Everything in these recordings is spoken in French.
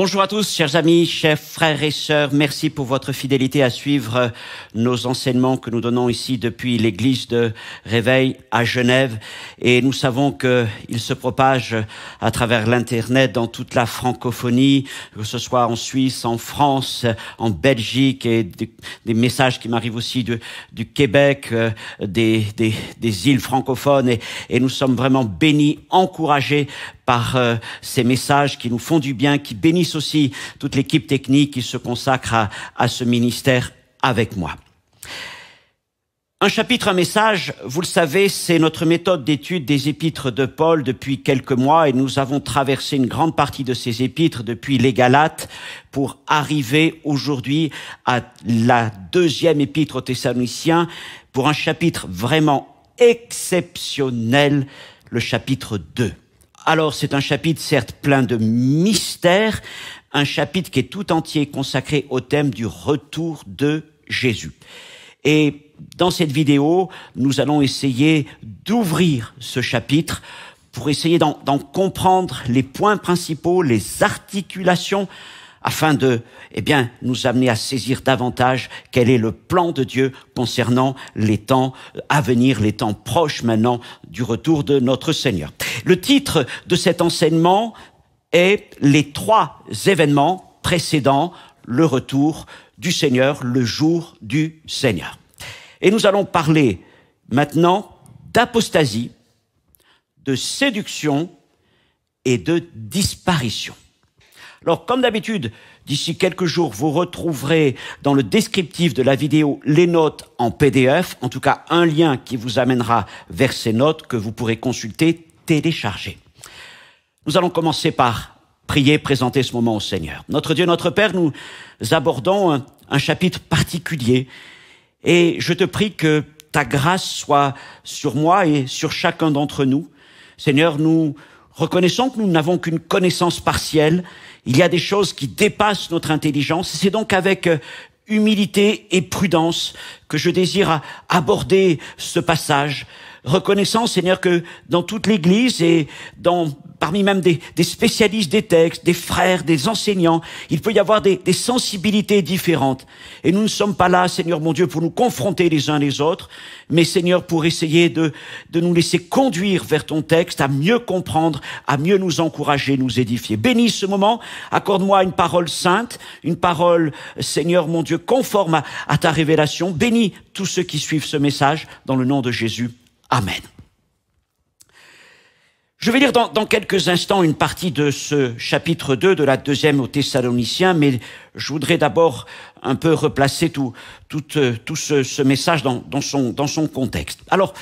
Bonjour à tous, chers amis, chers frères et sœurs. Merci pour votre fidélité à suivre euh, nos enseignements que nous donnons ici depuis l'église de Réveil à Genève. Et nous savons qu'ils se propagent euh, à travers l'Internet dans toute la francophonie, que ce soit en Suisse, en France, euh, en Belgique et des messages qui m'arrivent aussi du Québec, des, îles francophones. et nous sommes vraiment bénis, encouragés par euh, ces messages qui nous font du bien, qui bénissent aussi toute l'équipe technique qui se consacre à, à ce ministère avec moi. Un chapitre, un message, vous le savez, c'est notre méthode d'étude des épîtres de Paul depuis quelques mois et nous avons traversé une grande partie de ces épîtres depuis les Galates pour arriver aujourd'hui à la deuxième épître aux Thessaloniciens pour un chapitre vraiment exceptionnel, le chapitre 2. Alors c'est un chapitre certes plein de mystères, un chapitre qui est tout entier consacré au thème du retour de Jésus. Et dans cette vidéo, nous allons essayer d'ouvrir ce chapitre pour essayer d'en comprendre les points principaux, les articulations, afin de, eh bien, nous amener à saisir davantage quel est le plan de Dieu concernant les temps à venir, les temps proches maintenant du retour de notre Seigneur. Le titre de cet enseignement est les trois événements précédant le retour du Seigneur, le jour du Seigneur. Et nous allons parler maintenant d'apostasie, de séduction et de disparition. Alors, comme d'habitude, d'ici quelques jours, vous retrouverez dans le descriptif de la vidéo les notes en PDF, en tout cas un lien qui vous amènera vers ces notes que vous pourrez consulter, télécharger. Nous allons commencer par prier, présenter ce moment au Seigneur. Notre Dieu, notre Père, nous abordons un, un chapitre particulier et je te prie que ta grâce soit sur moi et sur chacun d'entre nous. Seigneur, nous Reconnaissons que nous n'avons qu'une connaissance partielle, il y a des choses qui dépassent notre intelligence, c'est donc avec euh, humilité et prudence que je désire aborder ce passage reconnaissant, Seigneur, que dans toute l'Église et dans parmi même des, des, spécialistes des textes, des frères, des enseignants, il peut y avoir des, des sensibilités différentes. Et nous ne sommes pas là, Seigneur mon Dieu, pour nous confronter les uns les autres, mais Seigneur, pour essayer de, de nous laisser conduire vers ton texte, à mieux comprendre, à mieux nous encourager, nous édifier. Bénis ce moment, accorde-moi une parole sainte, une parole, Seigneur mon Dieu, conforme à, à ta révélation. Bénis tous ceux qui suivent ce message dans le nom de Jésus. Amen. Je vais lire dans, quelques instants une partie de ce chapitre 2 de la deuxième aux Thessaloniciens, mais je voudrais d'abord un peu replacer tout, tout, euh, ce, message dans, son, dans son contexte. Alors,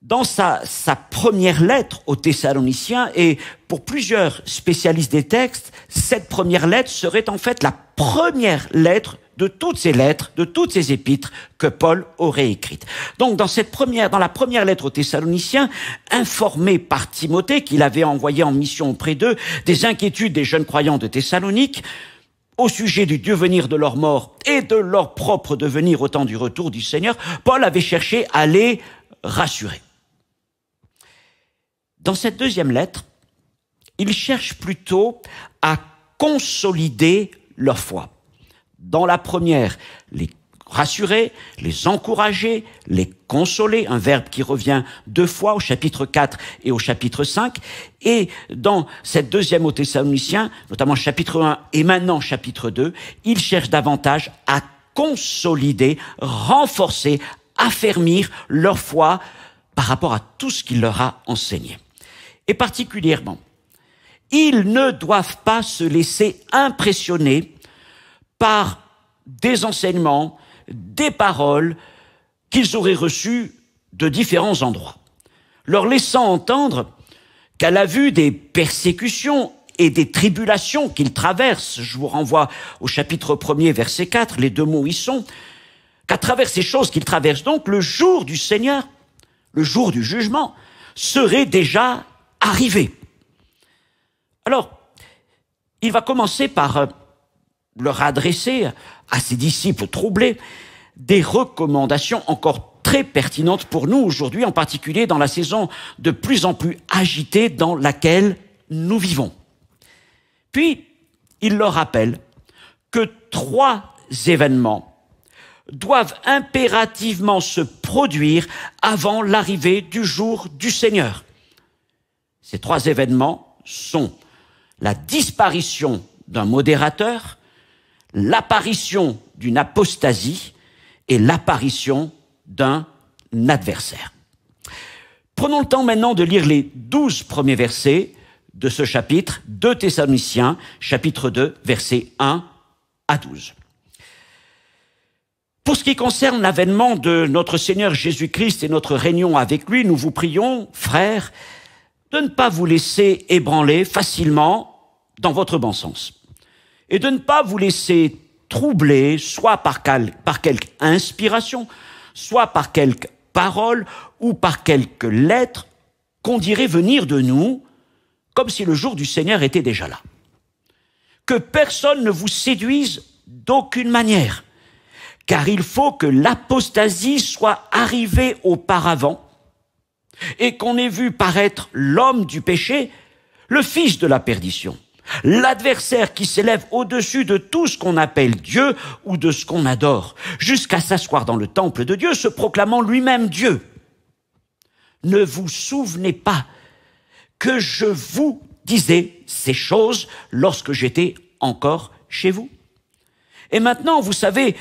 dans sa, sa première lettre au Thessaloniciens, et pour plusieurs spécialistes des textes, cette première lettre serait en fait la première lettre de toutes ces lettres, de toutes ces épîtres que Paul aurait écrites. Donc dans cette première, dans la première lettre aux Thessaloniciens, informé par Timothée qu'il avait envoyé en mission auprès d'eux des inquiétudes des jeunes croyants de Thessalonique, au sujet du devenir de leur mort et de leur propre devenir au temps du retour du Seigneur, Paul avait cherché à les rassurer. Dans cette deuxième lettre, il cherche plutôt à consolider leur foi dans la première, les rassurer, les encourager, les consoler, un verbe qui revient deux fois au chapitre 4 et au chapitre 5, et dans cette deuxième aux Thessaloniciens, notamment chapitre 1 et maintenant chapitre 2, ils cherchent davantage à consolider, renforcer, affermir leur foi par rapport à tout ce qu'il leur a enseigné. Et particulièrement, ils ne doivent pas se laisser impressionner par des enseignements, des paroles qu'ils auraient reçues de différents endroits, leur laissant entendre qu'à la vue des persécutions et des tribulations qu'ils traversent, je vous renvoie au chapitre 1 verset 4, les deux mots y sont, qu'à travers ces choses qu'ils traversent donc, le jour du Seigneur, le jour du jugement, serait déjà arrivé. Alors, il va commencer par euh, leur adresser à ses disciples troublés des recommandations encore très pertinentes pour nous aujourd'hui, en particulier dans la saison de plus en plus agitée dans laquelle nous vivons. Puis, il leur rappelle que trois événements doivent impérativement se produire avant l'arrivée du jour du Seigneur. Ces trois événements sont la disparition d'un modérateur, l'apparition d'une apostasie et l'apparition d'un adversaire. Prenons le temps maintenant de lire les douze premiers versets de ce chapitre, 2 Thessaloniciens, chapitre 2, versets 1 à 12. Pour ce qui concerne l'avènement de notre Seigneur Jésus-Christ et notre réunion avec lui, nous vous prions, frères, de ne pas vous laisser ébranler facilement dans votre bon sens et de ne pas vous laisser troubler, soit par, quelque inspiration, soit par quelque parole ou par quelque lettre qu'on dirait venir de nous, comme si le jour du Seigneur était déjà là. Que personne ne vous séduise d'aucune manière, car il faut que l'apostasie soit arrivée auparavant et qu'on ait vu paraître l'homme du péché, le fils de la perdition. L'adversaire qui s'élève au-dessus de tout ce qu'on appelle Dieu ou de ce qu'on adore, jusqu'à s'asseoir dans le temple de Dieu, se proclamant lui-même Dieu. Ne vous souvenez pas que je vous disais ces choses lorsque j'étais encore chez vous. Et maintenant, vous savez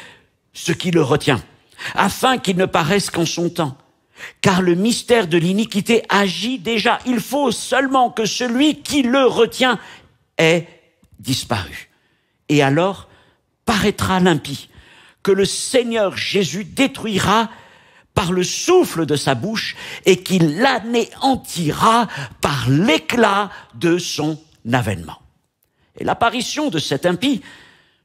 ce qui le retient, afin qu'il ne paraisse qu'en son temps. Car le mystère de l'iniquité agit déjà. Il faut seulement que celui qui le retient est disparu. Et alors paraîtra l'impie, que le Seigneur Jésus détruira par le souffle de sa bouche et qu'il l'anéantira par l'éclat de son avènement. Et l'apparition de cet impie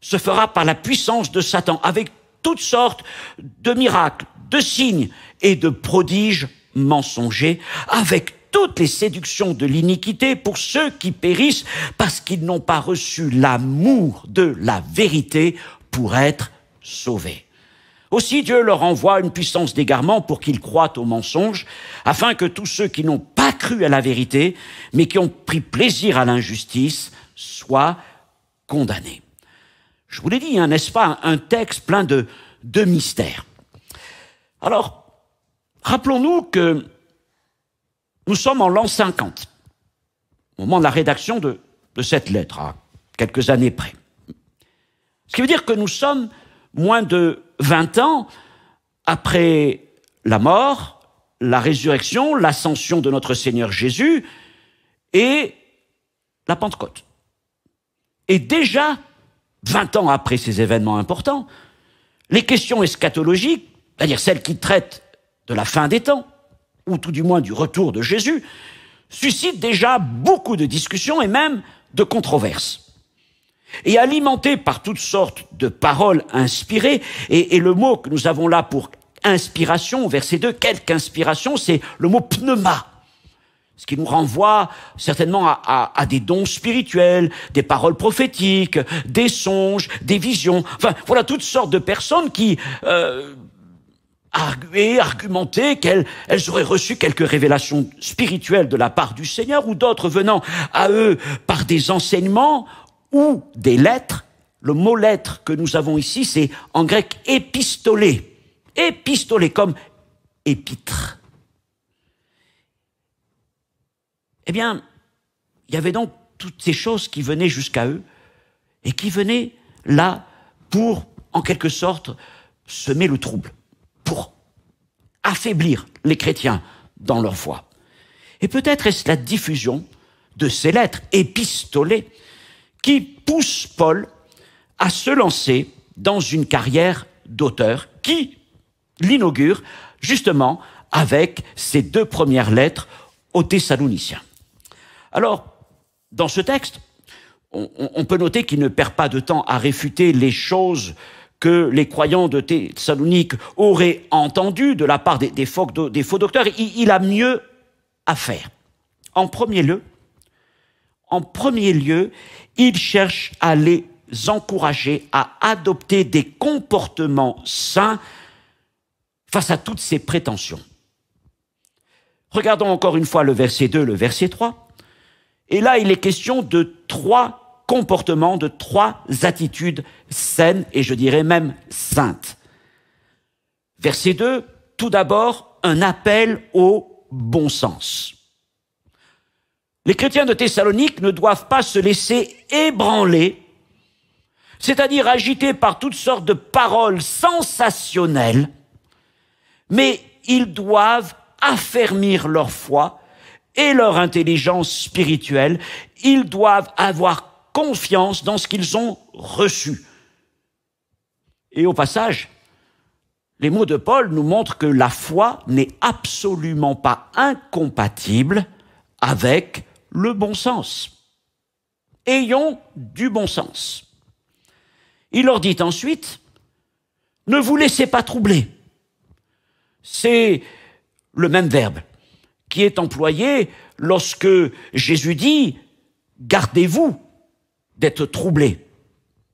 se fera par la puissance de Satan, avec toutes sortes de miracles, de signes et de prodiges mensongers, avec toutes les séductions de l'iniquité pour ceux qui périssent parce qu'ils n'ont pas reçu l'amour de la vérité pour être sauvés. Aussi Dieu leur envoie une puissance d'égarement pour qu'ils croient au mensonge, afin que tous ceux qui n'ont pas cru à la vérité, mais qui ont pris plaisir à l'injustice, soient condamnés. Je vous l'ai dit, hein, n'est-ce pas, un texte plein de, de mystères. Alors, rappelons-nous que nous sommes en l'an 50, au moment de la rédaction de, cette lettre, à quelques années près. Ce qui veut dire que nous sommes moins de 20 ans après la mort, la résurrection, l'ascension de notre Seigneur Jésus et la Pentecôte. Et déjà, 20 ans après ces événements importants, les questions eschatologiques, c'est-à-dire celles qui traitent de la fin des temps, ou tout du moins du retour de Jésus, suscite déjà beaucoup de discussions et même de controverses. Et alimenté par toutes sortes de paroles inspirées, et, le mot que nous avons là pour inspiration, verset 2, quelque inspiration, c'est le mot pneuma, ce qui nous renvoie certainement à, des dons spirituels, des paroles prophétiques, des songes, des visions. Enfin, voilà toutes sortes de personnes qui, euh, arguer, argumenter qu'elles auraient reçu quelques révélations spirituelles de la part du Seigneur ou d'autres venant à eux par des enseignements ou des lettres. Le mot lettre que nous avons ici, c'est en grec épistolé. Épistolé comme épître. Eh bien, il y avait donc toutes ces choses qui venaient jusqu'à eux et qui venaient là pour, en quelque sorte, semer le trouble affaiblir les chrétiens dans leur foi. Et peut-être est-ce la diffusion de ces lettres épistolées qui pousse Paul à se lancer dans une carrière d'auteur qui l'inaugure justement avec ces deux premières lettres aux Thessaloniciens. Alors, dans ce texte, on, on peut noter qu'il ne perd pas de temps à réfuter les choses que les croyants de Thessalonique auraient entendu de la part des, faux, docteurs, il, a mieux à faire. En premier lieu, en premier lieu, il cherche à les encourager à adopter des comportements sains face à toutes ces prétentions. Regardons encore une fois le verset 2, le verset 3. Et là, il est question de trois comportement de trois attitudes saines et je dirais même saintes. Verset 2, tout d'abord, un appel au bon sens. Les chrétiens de Thessalonique ne doivent pas se laisser ébranler, c'est-à-dire agiter par toutes sortes de paroles sensationnelles, mais ils doivent affermir leur foi et leur intelligence spirituelle. Ils doivent avoir confiance dans ce qu'ils ont reçu. Et au passage, les mots de Paul nous montrent que la foi n'est absolument pas incompatible avec le bon sens. Ayons du bon sens. Il leur dit ensuite, ne vous laissez pas troubler. C'est le même verbe qui est employé lorsque Jésus dit, gardez-vous d'être troublé.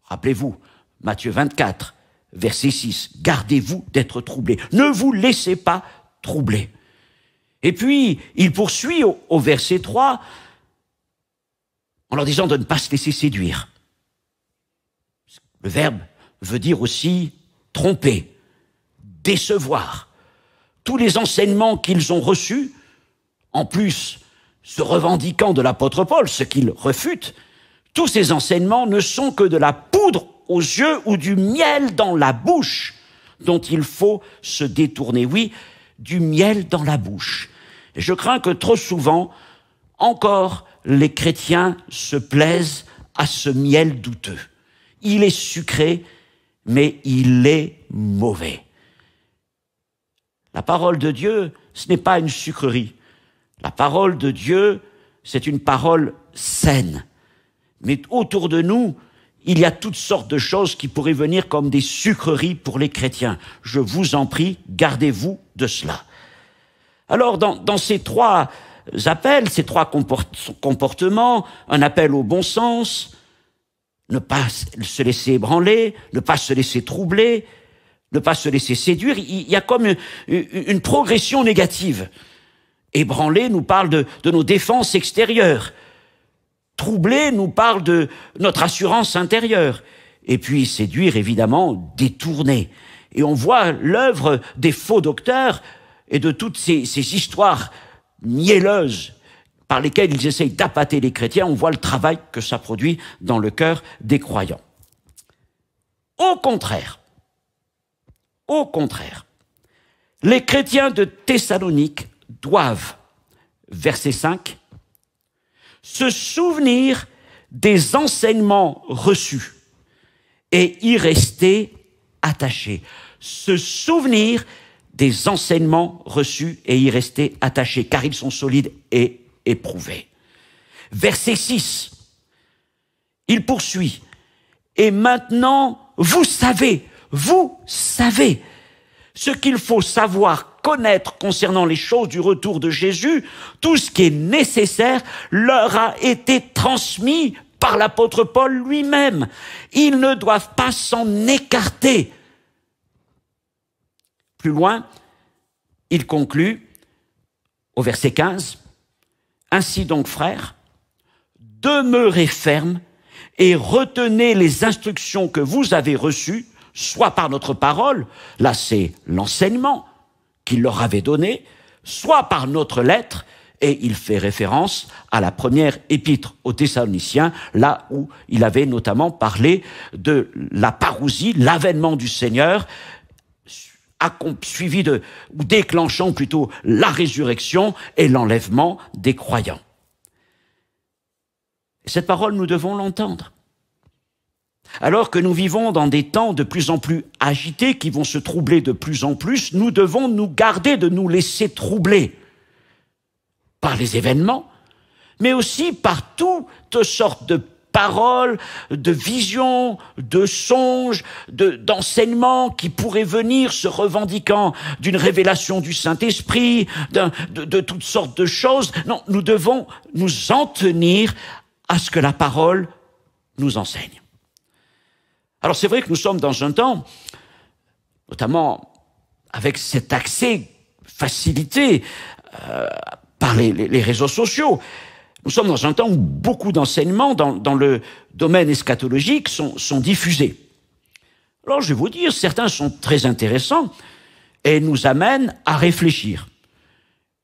Rappelez-vous, Matthieu 24, verset 6, gardez-vous d'être troublé. Ne vous laissez pas troubler. Et puis, il poursuit au, au verset 3 en leur disant de ne pas se laisser séduire. Le verbe veut dire aussi tromper, décevoir. Tous les enseignements qu'ils ont reçus, en plus se revendiquant de l'apôtre Paul, ce qu'ils refutent, tous ces enseignements ne sont que de la poudre aux yeux ou du miel dans la bouche dont il faut se détourner. Oui, du miel dans la bouche. Et je crains que trop souvent, encore, les chrétiens se plaisent à ce miel douteux. Il est sucré, mais il est mauvais. La parole de Dieu, ce n'est pas une sucrerie. La parole de Dieu, c'est une parole saine. Mais autour de nous, il y a toutes sortes de choses qui pourraient venir comme des sucreries pour les chrétiens. Je vous en prie, gardez-vous de cela. Alors, dans, ces trois appels, ces trois comportements, un appel au bon sens, ne pas se laisser ébranler, ne pas se laisser troubler, ne pas se laisser séduire, il y a comme une, progression négative. Ébranler nous parle de nos défenses extérieures troublé nous parle de notre assurance intérieure. Et puis séduire, évidemment, détourner. Et on voit l'œuvre des faux docteurs et de toutes ces, histoires mielleuses par lesquelles ils essayent d'appâter les chrétiens, on voit le travail que ça produit dans le cœur des croyants. Au contraire, au contraire, les chrétiens de Thessalonique doivent, verset 5, se souvenir des enseignements reçus et y rester attaché. Se souvenir des enseignements reçus et y rester attaché, car ils sont solides et éprouvés. Verset 6, il poursuit, et maintenant, vous savez, vous savez ce qu'il faut savoir connaître concernant les choses du retour de Jésus, tout ce qui est nécessaire leur a été transmis par l'apôtre Paul lui-même. Ils ne doivent pas s'en écarter. Plus loin, il conclut au verset 15, Ainsi donc, frères, demeurez fermes et retenez les instructions que vous avez reçues, soit par notre parole, là c'est l'enseignement, qu'il leur avait donné, soit par notre lettre, et il fait référence à la première épître aux Thessaloniciens, là où il avait notamment parlé de la parousie, l'avènement du Seigneur, suivi de, ou déclenchant plutôt la résurrection et l'enlèvement des croyants. Cette parole, nous devons l'entendre. Alors que nous vivons dans des temps de plus en plus agités qui vont se troubler de plus en plus, nous devons nous garder de nous laisser troubler par les événements, mais aussi par toutes sortes de paroles, de visions, de songes, d'enseignements qui pourraient venir se revendiquant d'une révélation du Saint-Esprit, de, de toutes sortes de choses. Non, nous devons nous en tenir à ce que la parole nous enseigne. Alors c'est vrai que nous sommes dans un temps, notamment avec cet accès facilité euh, par les, réseaux sociaux, nous sommes dans un temps où beaucoup d'enseignements dans, dans, le domaine eschatologique sont, sont diffusés. Alors je vais vous dire, certains sont très intéressants et nous amènent à réfléchir.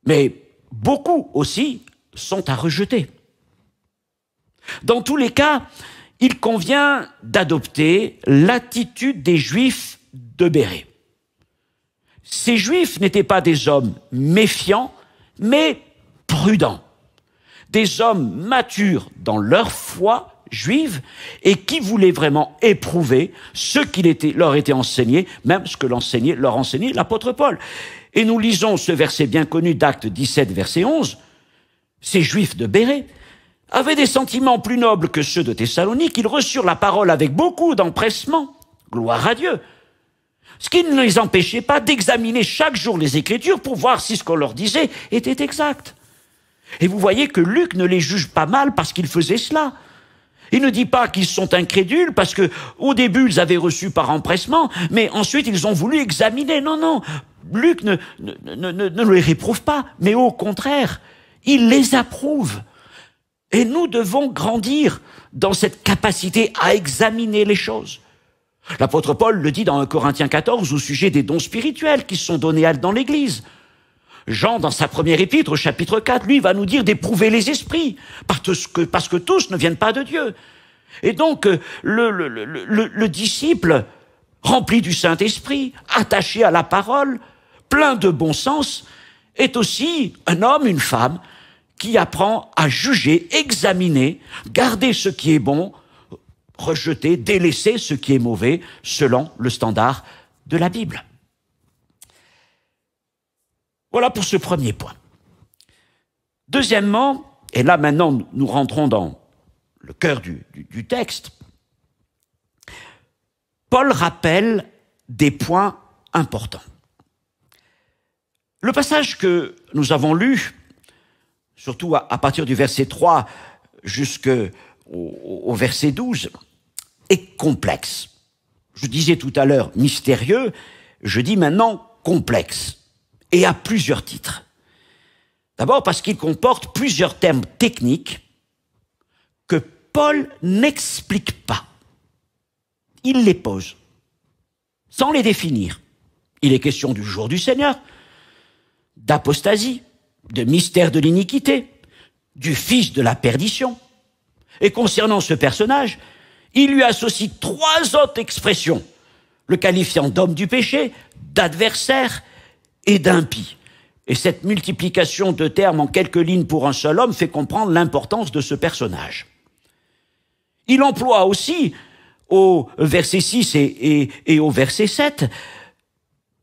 Mais beaucoup aussi sont à rejeter. Dans tous les cas, il convient d'adopter l'attitude des Juifs de Béret. Ces Juifs n'étaient pas des hommes méfiants, mais prudents. Des hommes matures dans leur foi juive et qui voulaient vraiment éprouver ce qu'il était, leur était enseigné, même ce que l'enseignait, leur enseignait l'apôtre Paul. Et nous lisons ce verset bien connu d'Acte 17, verset 11. Ces Juifs de Béret avaient des sentiments plus nobles que ceux de Thessalonique, ils reçurent la parole avec beaucoup d'empressement. Gloire à Dieu. Ce qui ne les empêchait pas d'examiner chaque jour les Écritures pour voir si ce qu'on leur disait était exact. Et vous voyez que Luc ne les juge pas mal parce qu'ils faisaient cela. Il ne dit pas qu'ils sont incrédules parce que au début ils avaient reçu par empressement, mais ensuite ils ont voulu examiner. Non, non, Luc ne, ne, ne, ne les réprouve pas, mais au contraire, il les approuve. Et nous devons grandir dans cette capacité à examiner les choses. L'apôtre Paul le dit dans 1 Corinthiens 14 au sujet des dons spirituels qui sont donnés dans l'Église. Jean, dans sa première épître, chapitre 4, lui va nous dire d'éprouver les esprits, parce que, tous ne viennent pas de Dieu. Et donc, euh, le, le, le disciple, rempli du Saint-Esprit, attaché à la parole, plein de bon sens, est aussi un homme, une femme, qui apprend à juger, examiner, garder ce qui est bon, rejeter, délaisser ce qui est mauvais selon le standard de la Bible. Voilà pour ce premier point. Deuxièmement, et là maintenant nous rentrons dans le cœur du, texte, Paul rappelle des points importants. Le passage que nous avons lu surtout à, partir du verset 3 jusqu'au verset 12, est complexe. Je disais tout à l'heure mystérieux, je dis maintenant complexe, et à plusieurs titres. D'abord parce qu'il comporte plusieurs termes techniques que Paul n'explique pas. Il les pose, sans les définir. Il est question du jour du Seigneur, d'apostasie, de mystère de l'iniquité, du fils de la perdition. Et concernant ce personnage, il lui associe trois autres expressions, le qualifiant d'homme du péché, d'adversaire et d'impie. Et cette multiplication de termes en quelques lignes pour un seul homme fait comprendre l'importance de ce personnage. Il emploie aussi, au verset 6 et, au verset 7,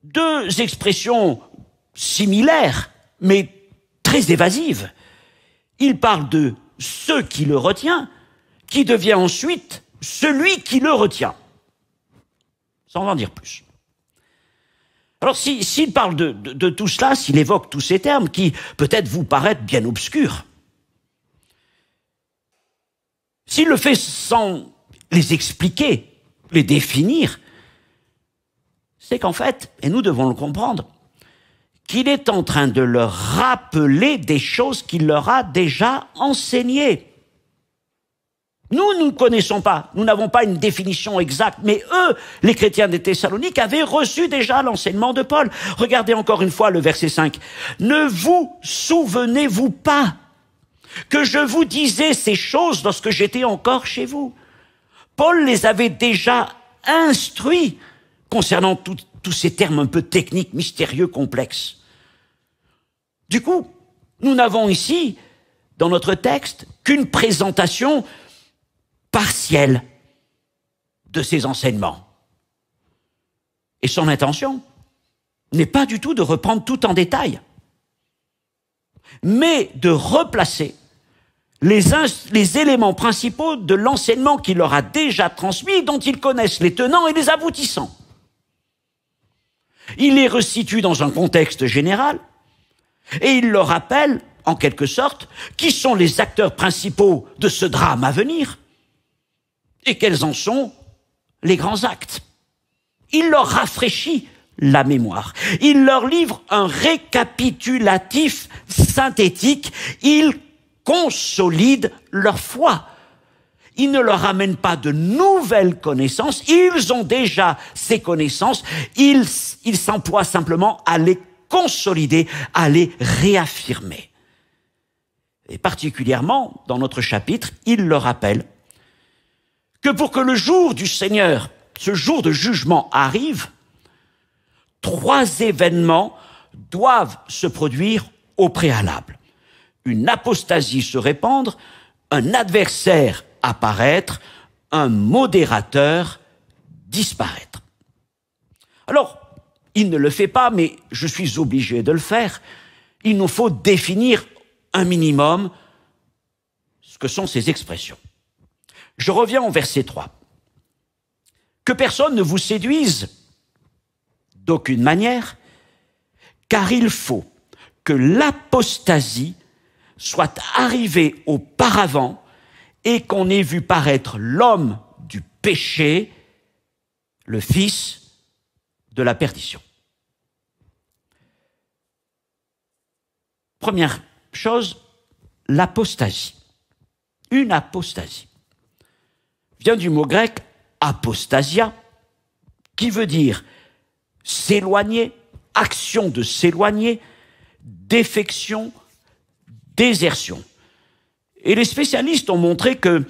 deux expressions similaires, mais très évasive. Il parle de ce qui le retient, qui devient ensuite celui qui le retient. Sans en dire plus. Alors s'il parle de, de, tout cela, s'il évoque tous ces termes qui peut-être vous paraissent bien obscurs, s'il le fait sans les expliquer, les définir, c'est qu'en fait, et nous devons le comprendre, qu'il est en train de leur rappeler des choses qu'il leur a déjà enseignées. Nous, nous ne connaissons pas, nous n'avons pas une définition exacte, mais eux, les chrétiens des Thessaloniques, avaient reçu déjà l'enseignement de Paul. Regardez encore une fois le verset 5. Ne vous souvenez-vous pas que je vous disais ces choses lorsque j'étais encore chez vous Paul les avait déjà instruits concernant toutes tous ces termes un peu techniques, mystérieux, complexes. Du coup, nous n'avons ici, dans notre texte, qu'une présentation partielle de ces enseignements. Et son intention n'est pas du tout de reprendre tout en détail, mais de replacer les, les éléments principaux de l'enseignement qu'il leur a déjà transmis, dont ils connaissent les tenants et les aboutissants. Il les resitue dans un contexte général et il leur rappelle, en quelque sorte, qui sont les acteurs principaux de ce drame à venir et quels en sont les grands actes. Il leur rafraîchit la mémoire. Il leur livre un récapitulatif synthétique. Il consolide leur foi il ne leur amène pas de nouvelles connaissances, ils ont déjà ces connaissances, ils s'emploient simplement à les consolider, à les réaffirmer. Et particulièrement, dans notre chapitre, il leur rappelle que pour que le jour du Seigneur, ce jour de jugement arrive, trois événements doivent se produire au préalable. Une apostasie se répandre, un adversaire apparaître, un modérateur disparaître. Alors, il ne le fait pas, mais je suis obligé de le faire. Il nous faut définir un minimum ce que sont ces expressions. Je reviens au verset 3. Que personne ne vous séduise d'aucune manière, car il faut que l'apostasie soit arrivée auparavant et qu'on ait vu paraître l'homme du péché, le fils de la perdition. Première chose, l'apostasie. Une apostasie vient du mot grec apostasia, qui veut dire s'éloigner, action de s'éloigner, défection, désertion. Et les spécialistes ont montré que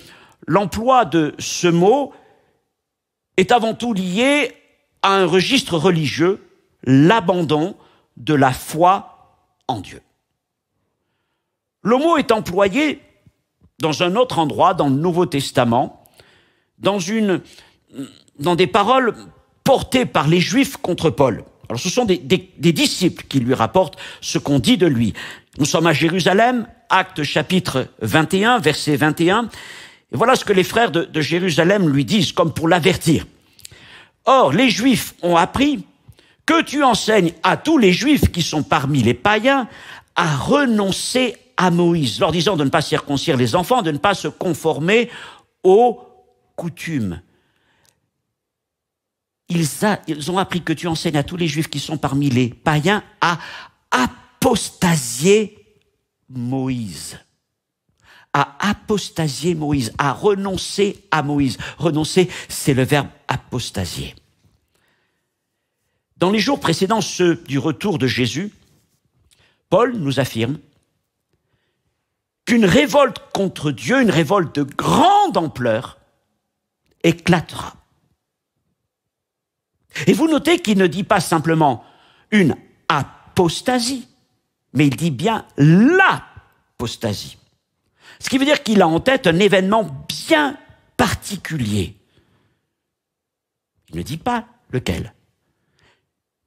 l'emploi de ce mot est avant tout lié à un registre religieux, l'abandon de la foi en Dieu. Le mot est employé dans un autre endroit, dans le Nouveau Testament, dans, une, dans des paroles portées par les Juifs contre Paul. Alors ce sont des, des disciples qui lui rapportent ce qu'on dit de lui. Nous sommes à Jérusalem, Actes chapitre 21, verset 21. voilà ce que les frères de, Jérusalem lui disent, comme pour l'avertir. Or, les Juifs ont appris que tu enseignes à tous les Juifs qui sont parmi les païens à renoncer à Moïse, leur disant de ne pas circoncire les enfants, de ne pas se conformer aux coutumes. Ils, ils, ont appris que tu enseignes à tous les juifs qui sont parmi les païens à apostasier Moïse, à apostasier Moïse, à renoncer à Moïse. Renoncer, c'est le verbe apostasier. Dans les jours précédents ceux du retour de Jésus, Paul nous affirme qu'une révolte contre Dieu, une révolte de grande ampleur, éclatera. Et vous notez qu'il ne dit pas simplement une apostasie, mais il dit bien l'apostasie. Ce qui veut dire qu'il a en tête un événement bien particulier. Il ne dit pas lequel.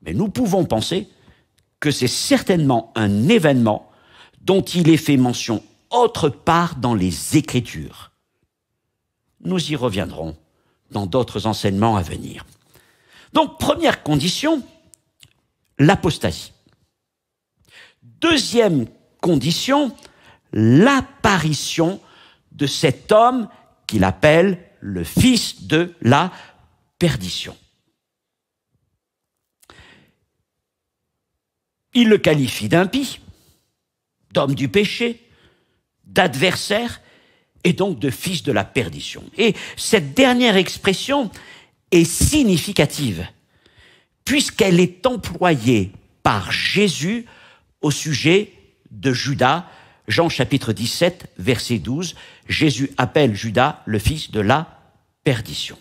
Mais nous pouvons penser que c'est certainement un événement dont il est fait mention autre part dans les Écritures. Nous y reviendrons dans d'autres enseignements à venir. Donc première condition, l'apostasie. Deuxième condition, l'apparition de cet homme qu'il appelle le fils de la perdition. Il le qualifie d'impie, d'homme du péché, d'adversaire et donc de fils de la perdition. Et cette dernière expression est significative puisqu'elle est employée par Jésus au sujet de Judas. Jean chapitre 17, verset 12, Jésus appelle Judas le fils de la perdition.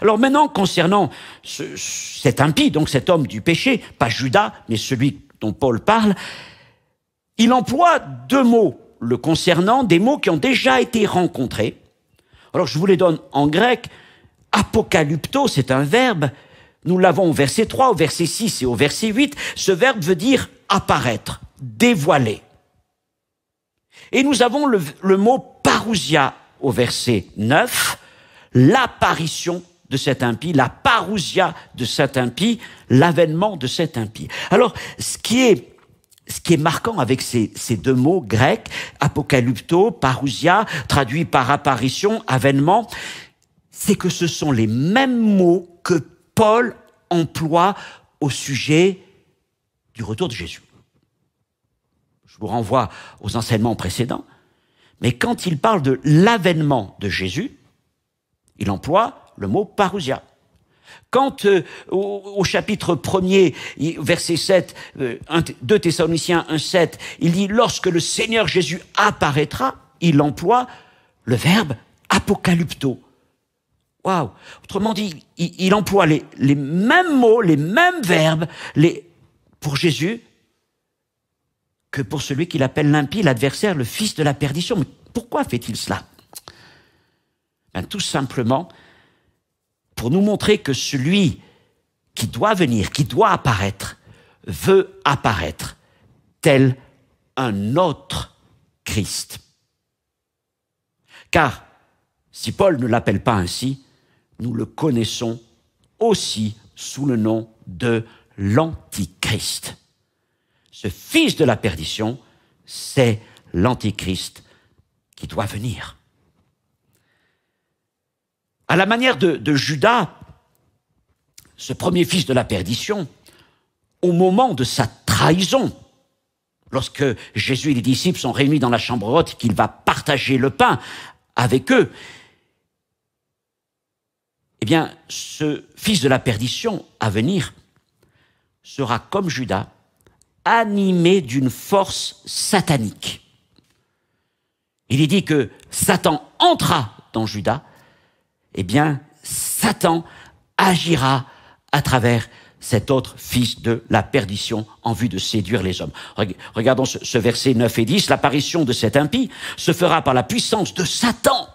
Alors maintenant, concernant cet impie, donc cet homme du péché, pas Judas, mais celui dont Paul parle, il emploie deux mots le concernant, des mots qui ont déjà été rencontrés. Alors je vous les donne en grec. Apocalypto, c'est un verbe. Nous l'avons au verset 3, au verset 6 et au verset 8. Ce verbe veut dire apparaître, dévoiler. Et nous avons le, mot parousia au verset 9, l'apparition de cet impie, la parousia de cet impie, l'avènement de cet impie. Alors, ce qui est ce qui est marquant avec ces, ces deux mots grecs, apocalypto, parousia, traduit par apparition, avènement, c'est que ce sont les mêmes mots que Paul emploie au sujet du retour de Jésus. Je vous renvoie aux enseignements précédents. Mais quand il parle de l'avènement de Jésus, il emploie le mot parousia. Quand euh, au, chapitre 1er, verset 7, euh, 2 Thessaloniciens 1, 7, il dit « Lorsque le Seigneur Jésus apparaîtra », il emploie le verbe « apocalypto ». Waouh Autrement dit, il, emploie les, mêmes mots, les mêmes verbes, les, pour Jésus que pour celui qu'il appelle l'impie, l'adversaire, le fils de la perdition. Mais pourquoi fait-il cela ben, Tout simplement pour nous montrer que celui qui doit venir, qui doit apparaître, veut apparaître tel un autre Christ. Car si Paul ne l'appelle pas ainsi, nous le connaissons aussi sous le nom de l'Antichrist. Ce fils de la perdition, c'est l'Antichrist qui doit venir. À la manière de, Judas, ce premier fils de la perdition, au moment de sa trahison, lorsque Jésus et les disciples sont réunis dans la chambre haute, qu'il va partager le pain avec eux, eh bien, ce fils de la perdition à venir sera comme Judas, animé d'une force satanique. Il est dit que Satan entra dans Judas, eh bien, Satan agira à travers cet autre fils de la perdition en vue de séduire les hommes. Regardons ce, verset 9 et 10. L'apparition de cet impie se fera par la puissance de Satan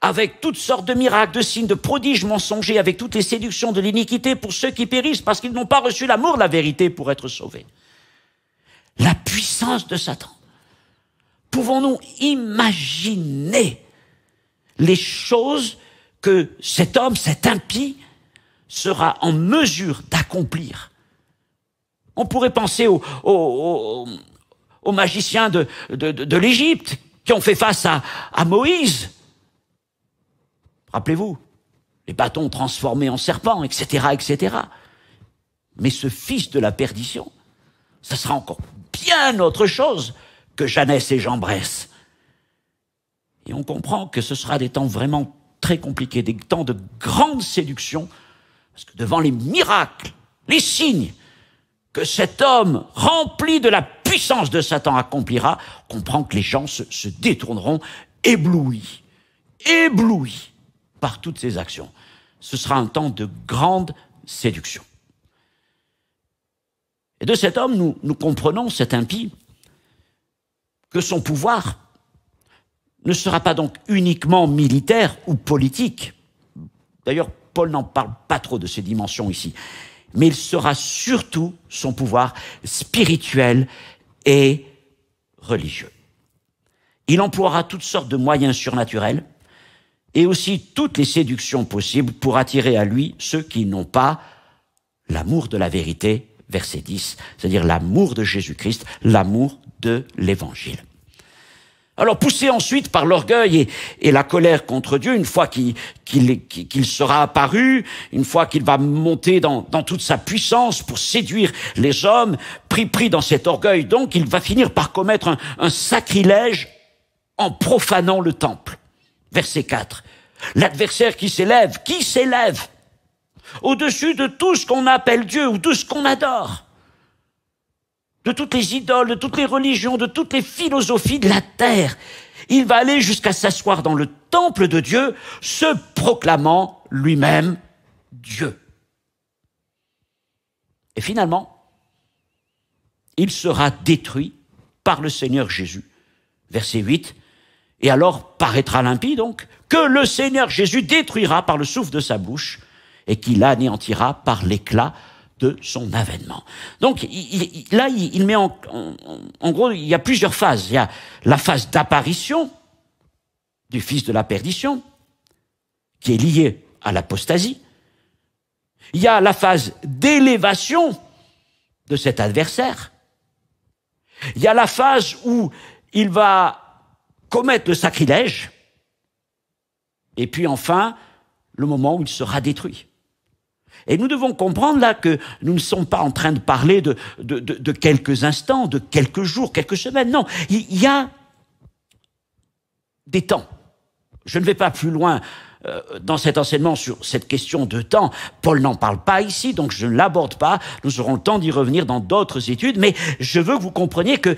avec toutes sortes de miracles, de signes, de prodiges mensongers, avec toutes les séductions de l'iniquité pour ceux qui périssent parce qu'ils n'ont pas reçu l'amour la vérité pour être sauvés. La puissance de Satan. Pouvons-nous imaginer les choses que cet homme, cet impie, sera en mesure d'accomplir On pourrait penser aux, magiciens de, l'Égypte qui ont fait face à Moïse Rappelez-vous, les bâtons transformés en serpents, etc., etc. Mais ce fils de la perdition, ça sera encore bien autre chose que Jeannès et Jean Bresse. Et on comprend que ce sera des temps vraiment très compliqués, des temps de grande séduction, parce que devant les miracles, les signes que cet homme rempli de la puissance de Satan accomplira, on comprend que les gens se détourneront éblouis, éblouis par toutes ses actions. Ce sera un temps de grande séduction. Et de cet homme, nous, nous comprenons, cet impie, que son pouvoir ne sera pas donc uniquement militaire ou politique. D'ailleurs, Paul n'en parle pas trop de ces dimensions ici. Mais il sera surtout son pouvoir spirituel et religieux. Il emploiera toutes sortes de moyens surnaturels et aussi toutes les séductions possibles pour attirer à lui ceux qui n'ont pas l'amour de la vérité, verset 10, c'est-à-dire l'amour de Jésus-Christ, l'amour de l'Évangile. Alors poussé ensuite par l'orgueil et, la colère contre Dieu, une fois qu'il sera apparu, une fois qu'il va monter dans, toute sa puissance pour séduire les hommes, pris, pris dans cet orgueil, donc il va finir par commettre un sacrilège en profanant le temple. Verset 4. L'adversaire qui s'élève, qui s'élève au-dessus de tout ce qu'on appelle Dieu ou tout ce qu'on adore, de toutes les idoles, de toutes les religions, de toutes les philosophies de la terre. Il va aller jusqu'à s'asseoir dans le temple de Dieu, se proclamant lui-même Dieu. Et finalement, il sera détruit par le Seigneur Jésus. Verset 8, et alors paraîtra l'impie donc, que le Seigneur Jésus détruira par le souffle de sa bouche et qu'il anéantira par l'éclat de son avènement. Donc là, il, met en, en, gros, il y a plusieurs phases. Il y a la phase d'apparition du fils de la perdition, qui est liée à l'apostasie. Il y a la phase d'élévation de cet adversaire. Il y a la phase où il va commettre le sacrilège, et puis enfin, le moment où il sera détruit. Et nous devons comprendre là que nous ne sommes pas en train de parler de, de, de, de quelques instants, de quelques jours, quelques semaines. Non, il y a des temps. Je ne vais pas plus loin euh, dans cet enseignement sur cette question de temps. Paul n'en parle pas ici, donc je ne l'aborde pas. Nous aurons le temps d'y revenir dans d'autres études, mais je veux que vous compreniez que euh,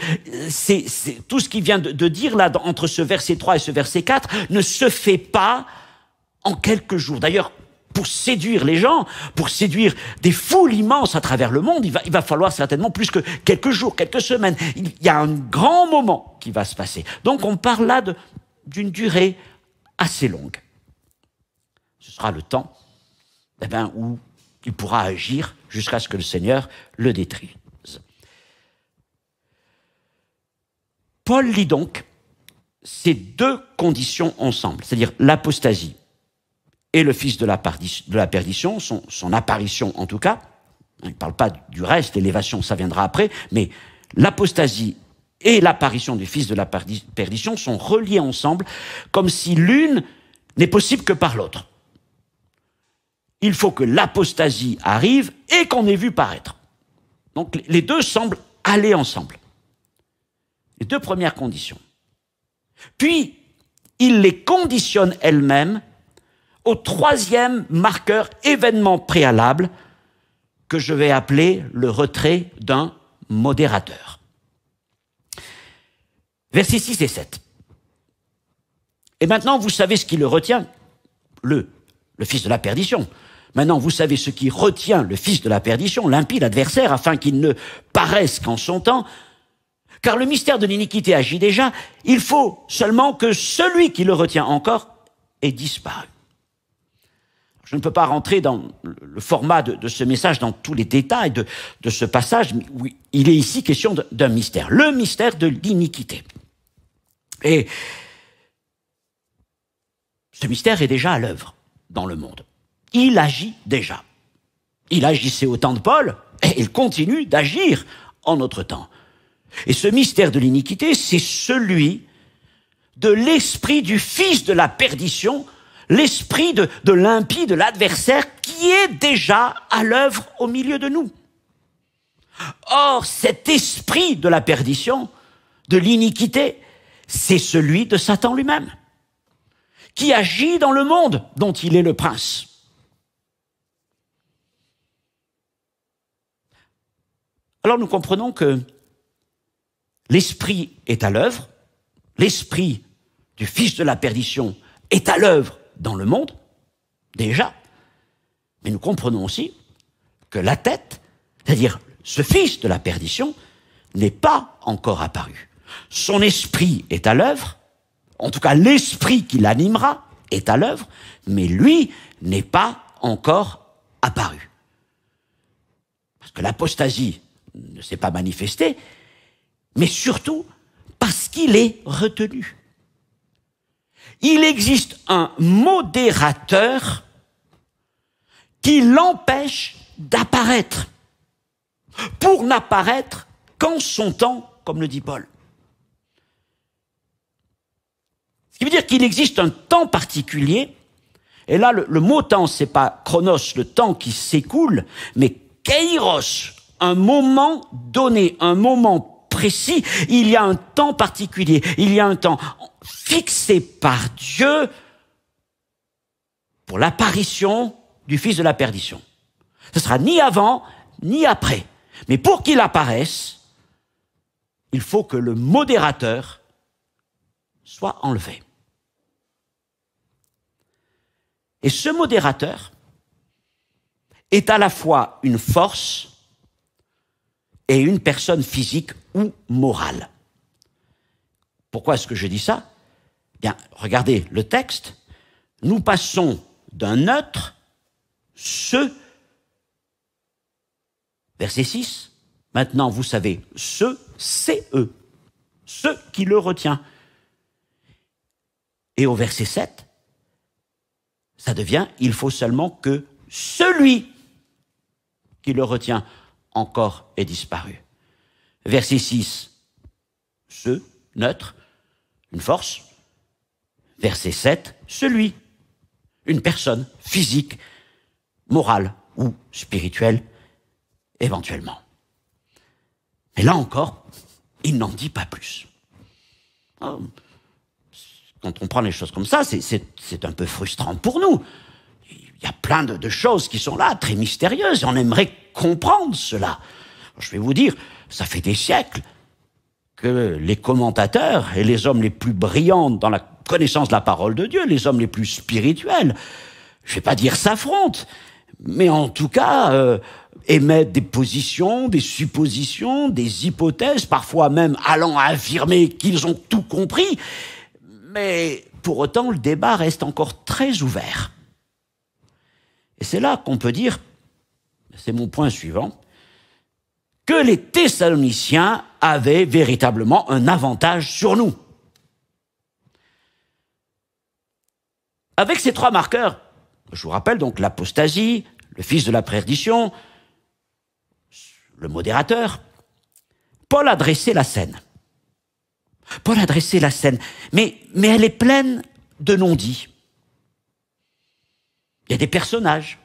c'est tout ce qui vient de, dire là, entre ce verset 3 et ce verset 4, ne se fait pas en quelques jours. D'ailleurs, pour séduire les gens, pour séduire des foules immenses à travers le monde, il va, il va falloir certainement plus que quelques jours, quelques semaines. Il y a un grand moment qui va se passer. Donc on parle là d'une durée assez longue le temps eh ben, où il pourra agir jusqu'à ce que le Seigneur le détruise. Paul lit donc ces deux conditions ensemble, c'est-à-dire l'apostasie et le fils de la, de la perdition, son, apparition en tout cas. Il ne parle pas du reste, l'élévation, ça viendra après, mais l'apostasie et l'apparition du fils de la perdition sont reliés ensemble comme si l'une n'est possible que par l'autre il faut que l'apostasie arrive et qu'on ait vu paraître. Donc les deux semblent aller ensemble. Les deux premières conditions. Puis, il les conditionne elles-mêmes au troisième marqueur événement préalable que je vais appeler le retrait d'un modérateur. Versets 6 et 7. Et maintenant, vous savez ce qui le retient, le, le fils de la perdition, Maintenant, vous savez ce qui retient le fils de la perdition, l'impie, l'adversaire, afin qu'il ne paraisse qu'en son temps. Car le mystère de l'iniquité agit déjà, il faut seulement que celui qui le retient encore ait disparu. Je ne peux pas rentrer dans le format de, ce message, dans tous les détails de, ce passage, mais oui, il est ici question d'un mystère, le mystère de l'iniquité. Et ce mystère est déjà à l'œuvre dans le monde il agit déjà. Il agissait au temps de Paul et il continue d'agir en notre temps. Et ce mystère de l'iniquité, c'est celui de l'esprit du fils de la perdition, l'esprit de, l'impie, de l'adversaire qui est déjà à l'œuvre au milieu de nous. Or, cet esprit de la perdition, de l'iniquité, c'est celui de Satan lui-même, qui agit dans le monde dont il est le prince. Alors nous comprenons que l'esprit est à l'œuvre, l'esprit du Fils de la perdition est à l'œuvre dans le monde, déjà, mais nous comprenons aussi que la tête, c'est-à-dire ce Fils de la perdition, n'est pas encore apparu. Son esprit est à l'œuvre, en tout cas l'esprit qui l'animera est à l'œuvre, mais lui n'est pas encore apparu. Parce que l'apostasie ne s'est pas manifesté, mais surtout parce qu'il est retenu. Il existe un modérateur qui l'empêche d'apparaître, pour n'apparaître qu'en son temps, comme le dit Paul. Ce qui veut dire qu'il existe un temps particulier, et là le, mot temps, c'est pas chronos, le temps qui s'écoule, mais kairos, un moment donné, un moment précis, il y a un temps particulier, il y a un temps fixé par Dieu pour l'apparition du Fils de la perdition. Ce sera ni avant, ni après. Mais pour qu'il apparaisse, il faut que le modérateur soit enlevé. Et ce modérateur est à la fois une force et une personne physique ou morale. Pourquoi est-ce que je dis ça Bien, regardez le texte. Nous passons d'un neutre, ce, verset 6, maintenant vous savez, ce, c'est eux, ceux qui le retient. Et au verset 7, ça devient, il faut seulement que celui qui le retient encore est disparu. Verset 6, ce, neutre, une force. Verset 7, celui, une personne physique, morale ou spirituelle, éventuellement. Mais là encore, il n'en dit pas plus. Oh, quand on prend les choses comme ça, c'est un peu frustrant pour nous. Il y a plein de, choses qui sont là, très mystérieuses, et on aimerait comprendre cela. Je vais vous dire, ça fait des siècles que les commentateurs et les hommes les plus brillants dans la connaissance de la parole de Dieu, les hommes les plus spirituels, je vais pas dire s'affrontent, mais en tout cas euh, émettent des positions, des suppositions, des hypothèses, parfois même allant affirmer qu'ils ont tout compris, mais pour autant le débat reste encore très ouvert. Et c'est là qu'on peut dire, c'est mon point suivant, que les Thessaloniciens avaient véritablement un avantage sur nous. Avec ces trois marqueurs, je vous rappelle donc l'apostasie, le fils de la perdition, le modérateur, Paul a dressé la scène. Paul a dressé la scène, mais, mais elle est pleine de non-dits. Il y a des personnages,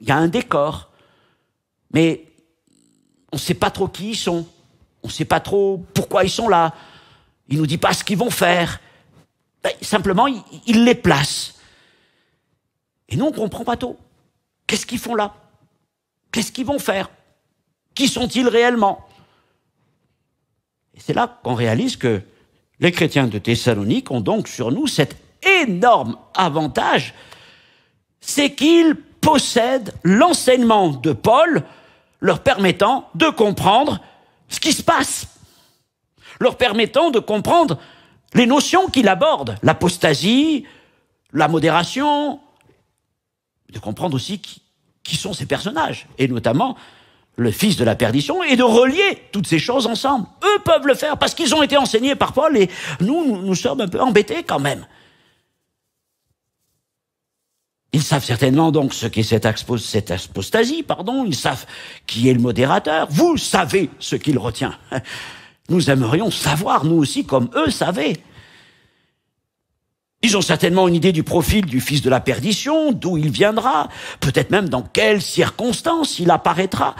il y a un décor, mais on ne sait pas trop qui ils sont, on ne sait pas trop pourquoi ils sont là, il ne nous dit pas ce qu'ils vont faire, ben, simplement ils les place. Et nous on ne comprend pas tout. Qu'est-ce qu'ils font là Qu'est-ce qu'ils vont faire Qui sont-ils réellement Et c'est là qu'on réalise que les chrétiens de Thessalonique ont donc sur nous cet énorme avantage c'est qu'ils possèdent l'enseignement de Paul, leur permettant de comprendre ce qui se passe, leur permettant de comprendre les notions qu'il aborde, l'apostasie, la modération, de comprendre aussi qui, sont ces personnages, et notamment le fils de la perdition, et de relier toutes ces choses ensemble. Eux peuvent le faire parce qu'ils ont été enseignés par Paul, et nous, nous sommes un peu embêtés quand même. Ils savent certainement donc ce qu'est cette, cette apostasie, pardon. Ils savent qui est le modérateur. Vous savez ce qu'il retient. Nous aimerions savoir, nous aussi, comme eux savaient. Ils ont certainement une idée du profil du fils de la perdition, d'où il viendra, peut-être même dans quelles circonstances il apparaîtra.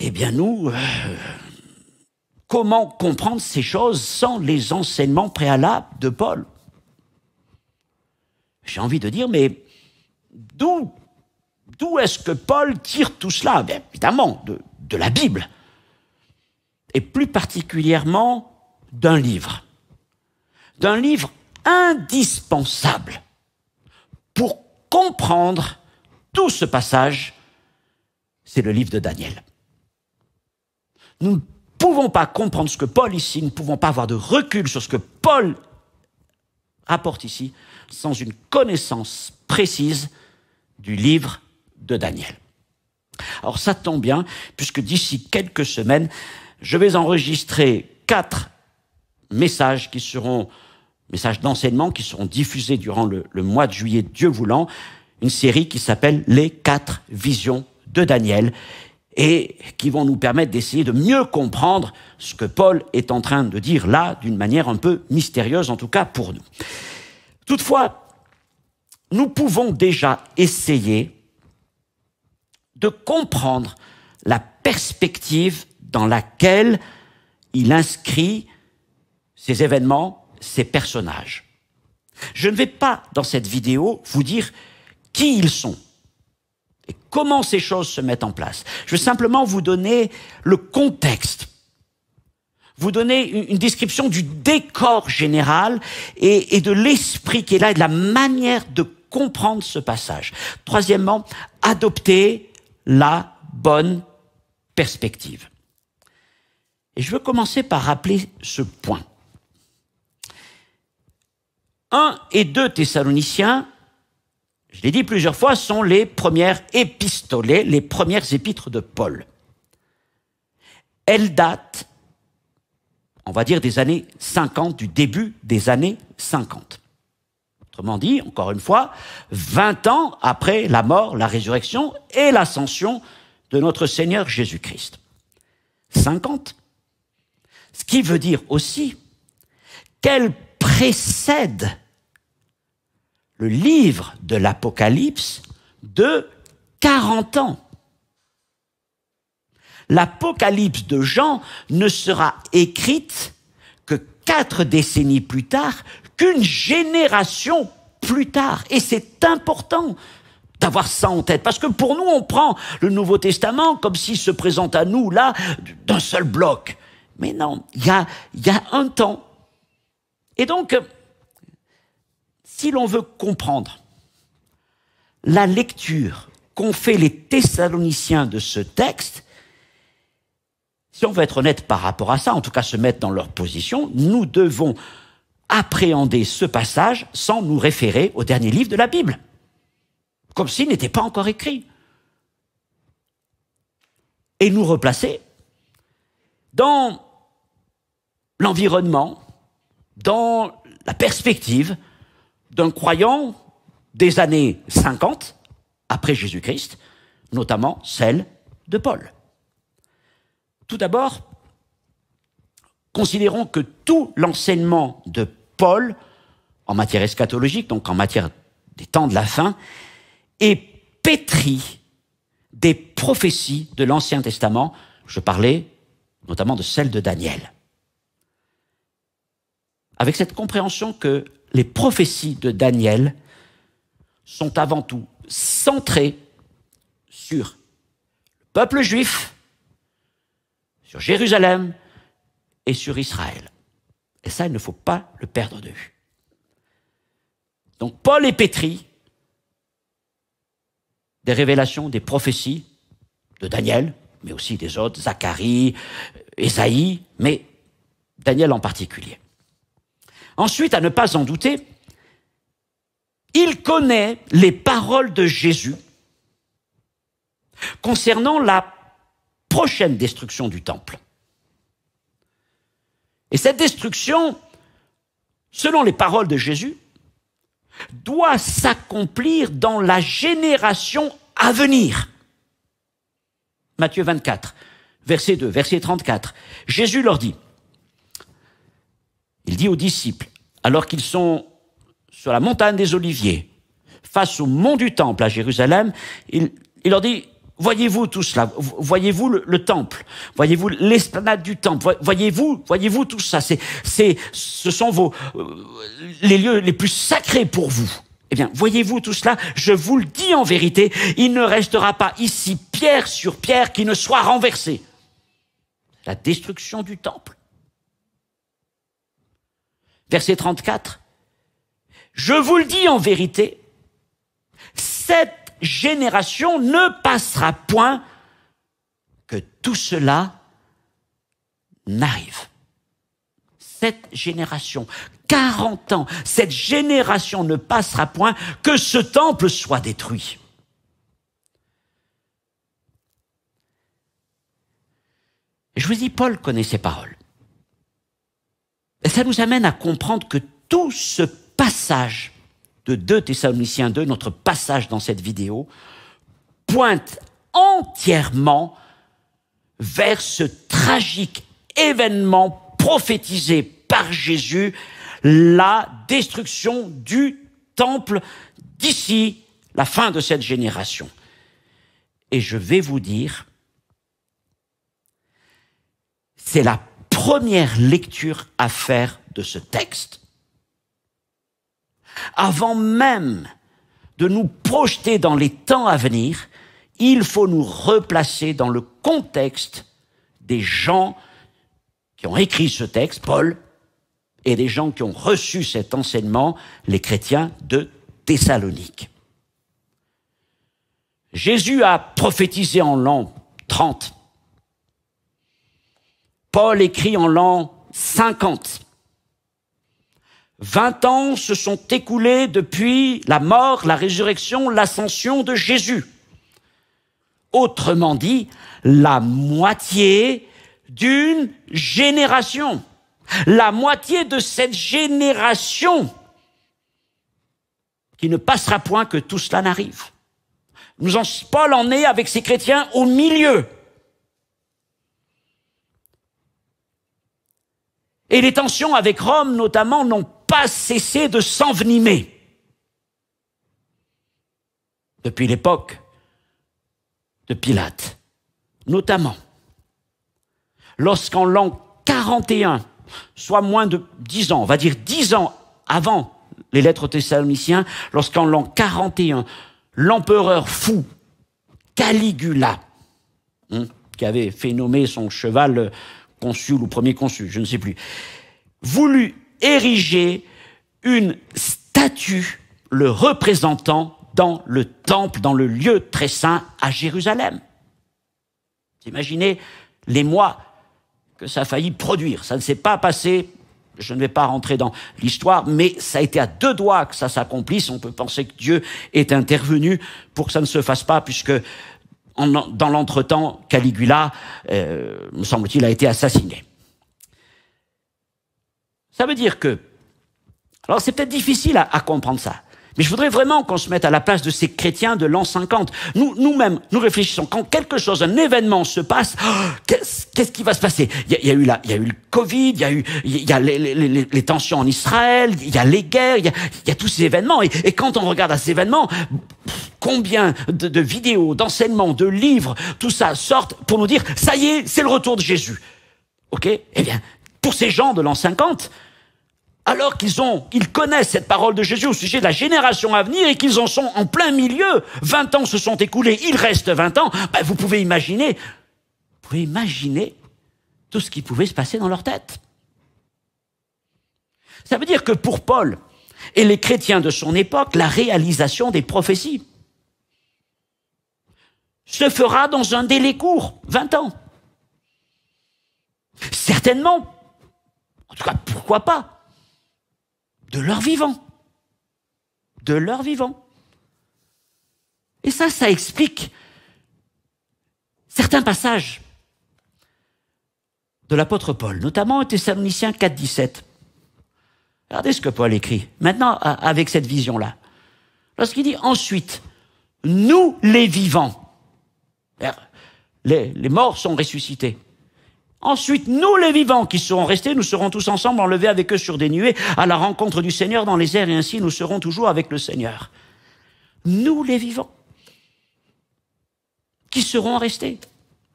Eh bien nous, euh, comment comprendre ces choses sans les enseignements préalables de Paul j'ai envie de dire, mais d'où D'où est-ce que Paul tire tout cela Évidemment, de, de, la Bible. Et plus particulièrement d'un livre. D'un livre indispensable pour comprendre tout ce passage, c'est le livre de Daniel. Nous ne pouvons pas comprendre ce que Paul ici, nous ne pouvons pas avoir de recul sur ce que Paul rapporte ici sans une connaissance précise du livre de Daniel. Alors ça tombe bien, puisque d'ici quelques semaines, je vais enregistrer quatre messages qui seront, messages d'enseignement qui seront diffusés durant le, le, mois de juillet, Dieu voulant, une série qui s'appelle Les quatre visions de Daniel et qui vont nous permettre d'essayer de mieux comprendre ce que Paul est en train de dire là d'une manière un peu mystérieuse, en tout cas pour nous. Toutefois, nous pouvons déjà essayer de comprendre la perspective dans laquelle il inscrit ces événements, ces personnages. Je ne vais pas, dans cette vidéo, vous dire qui ils sont et comment ces choses se mettent en place. Je vais simplement vous donner le contexte vous donner une description du décor général et, de l'esprit qui est là et de la manière de comprendre ce passage. Troisièmement, adopter la bonne perspective. Et je veux commencer par rappeler ce point. Un et deux Thessaloniciens, je l'ai dit plusieurs fois, sont les premières épistolées, les premières épîtres de Paul. Elles datent on va dire des années 50, du début des années 50. Autrement dit, encore une fois, 20 ans après la mort, la résurrection et l'ascension de notre Seigneur Jésus-Christ. 50. Ce qui veut dire aussi qu'elle précède le livre de l'Apocalypse de 40 ans l'Apocalypse de Jean ne sera écrite que quatre décennies plus tard, qu'une génération plus tard. Et c'est important d'avoir ça en tête. Parce que pour nous, on prend le Nouveau Testament comme s'il se présente à nous, là, d'un seul bloc. Mais non, il y a, y a un temps. Et donc, si l'on veut comprendre la lecture qu'ont fait les Thessaloniciens de ce texte, si on veut être honnête par rapport à ça, en tout cas se mettre dans leur position, nous devons appréhender ce passage sans nous référer au dernier livre de la Bible, comme s'il n'était pas encore écrit, et nous replacer dans l'environnement, dans la perspective d'un croyant des années 50 après Jésus-Christ, notamment celle de Paul. Tout d'abord, considérons que tout l'enseignement de Paul en matière eschatologique, donc en matière des temps de la fin, est pétri des prophéties de l'Ancien Testament. Je parlais notamment de celle de Daniel. Avec cette compréhension que les prophéties de Daniel sont avant tout centrées sur le peuple juif, sur Jérusalem et sur Israël. Et ça, il ne faut pas le perdre de vue. Donc Paul est pétri des révélations, des prophéties de Daniel, mais aussi des autres, Zacharie, Esaïe, mais Daniel en particulier. Ensuite, à ne pas en douter, il connaît les paroles de Jésus concernant la prochaine destruction du temple. Et cette destruction, selon les paroles de Jésus, doit s'accomplir dans la génération à venir. Matthieu 24, verset 2, verset 34. Jésus leur dit, il dit aux disciples, alors qu'ils sont sur la montagne des Oliviers, face au mont du Temple à Jérusalem, il, il leur dit, Voyez-vous tout cela Voyez-vous le, temple Voyez-vous l'esplanade du temple Voyez-vous Voyez-vous tout ça C'est, c'est, ce sont vos euh, les lieux les plus sacrés pour vous. Eh bien, voyez-vous tout cela Je vous le dis en vérité, il ne restera pas ici pierre sur pierre qui ne soit renversée. La destruction du temple. Verset 34. Je vous le dis en vérité, cette génération ne passera point que tout cela n'arrive. Cette génération, 40 ans, cette génération ne passera point que ce temple soit détruit. Je vous dis, Paul connaît ces paroles. ça nous amène à comprendre que tout ce passage de 2 Thessaloniciens 2, notre passage dans cette vidéo, pointe entièrement vers ce tragique événement prophétisé par Jésus, la destruction du temple d'ici la fin de cette génération. Et je vais vous dire, c'est la première lecture à faire de ce texte. Avant même de nous projeter dans les temps à venir, il faut nous replacer dans le contexte des gens qui ont écrit ce texte, Paul, et des gens qui ont reçu cet enseignement, les chrétiens de Thessalonique. Jésus a prophétisé en l'an 30. Paul écrit en l'an 50. 20 ans se sont écoulés depuis la mort, la résurrection, l'ascension de Jésus. Autrement dit, la moitié d'une génération. La moitié de cette génération qui ne passera point que tout cela n'arrive. Nous en, Paul en est avec ces chrétiens au milieu. Et les tensions avec Rome notamment n'ont pas cessé de s'envenimer. Depuis l'époque de Pilate, notamment. Lorsqu'en l'an 41, soit moins de dix ans, on va dire dix ans avant les lettres aux Thessaloniciens, lorsqu'en l'an 41, l'empereur fou Caligula, hein, qui avait fait nommer son cheval euh, consul ou premier consul, je ne sais plus, voulut ériger une statue le représentant dans le temple, dans le lieu très saint à Jérusalem. imaginez les mois que ça a failli produire. Ça ne s'est pas passé, je ne vais pas rentrer dans l'histoire, mais ça a été à deux doigts que ça s'accomplisse. On peut penser que Dieu est intervenu pour que ça ne se fasse pas, puisque dans l'entretemps, Caligula, euh, me semble-t-il, a été assassiné. Ça veut dire que, alors c'est peut-être difficile à, comprendre ça, mais je voudrais vraiment qu'on se mette à la place de ces chrétiens de l'an 50. Nous, nous-mêmes, nous réfléchissons quand quelque chose, un événement se passe, oh, qu'est-ce, qui va se passer Il y, a eu la, il y a eu le Covid, il y a eu, il y a les, tensions en Israël, il y a les guerres, il y a, tous ces événements. Et, quand on regarde à ces événements, combien de, de vidéos, d'enseignements, de livres, tout ça sortent pour nous dire ça y est, c'est le retour de Jésus. Ok Eh bien, pour ces gens de l'an 50, alors qu'ils ont, ils connaissent cette parole de Jésus au sujet de la génération à venir et qu'ils en sont en plein milieu. 20 ans se sont écoulés, il reste 20 ans. Ben, vous pouvez imaginer, vous pouvez imaginer tout ce qui pouvait se passer dans leur tête. Ça veut dire que pour Paul et les chrétiens de son époque, la réalisation des prophéties se fera dans un délai court, 20 ans. Certainement. En tout cas, pourquoi pas de leur vivant. De leur vivant. Et ça, ça explique certains passages de l'apôtre Paul, notamment Thessaloniciens 4, 17. Regardez ce que Paul écrit, maintenant, avec cette vision-là. Lorsqu'il dit ensuite, nous les vivants, les morts sont ressuscités. Ensuite, nous les vivants qui serons restés, nous serons tous ensemble enlevés avec eux sur des nuées à la rencontre du Seigneur dans les airs et ainsi nous serons toujours avec le Seigneur. Nous les vivants qui seront restés,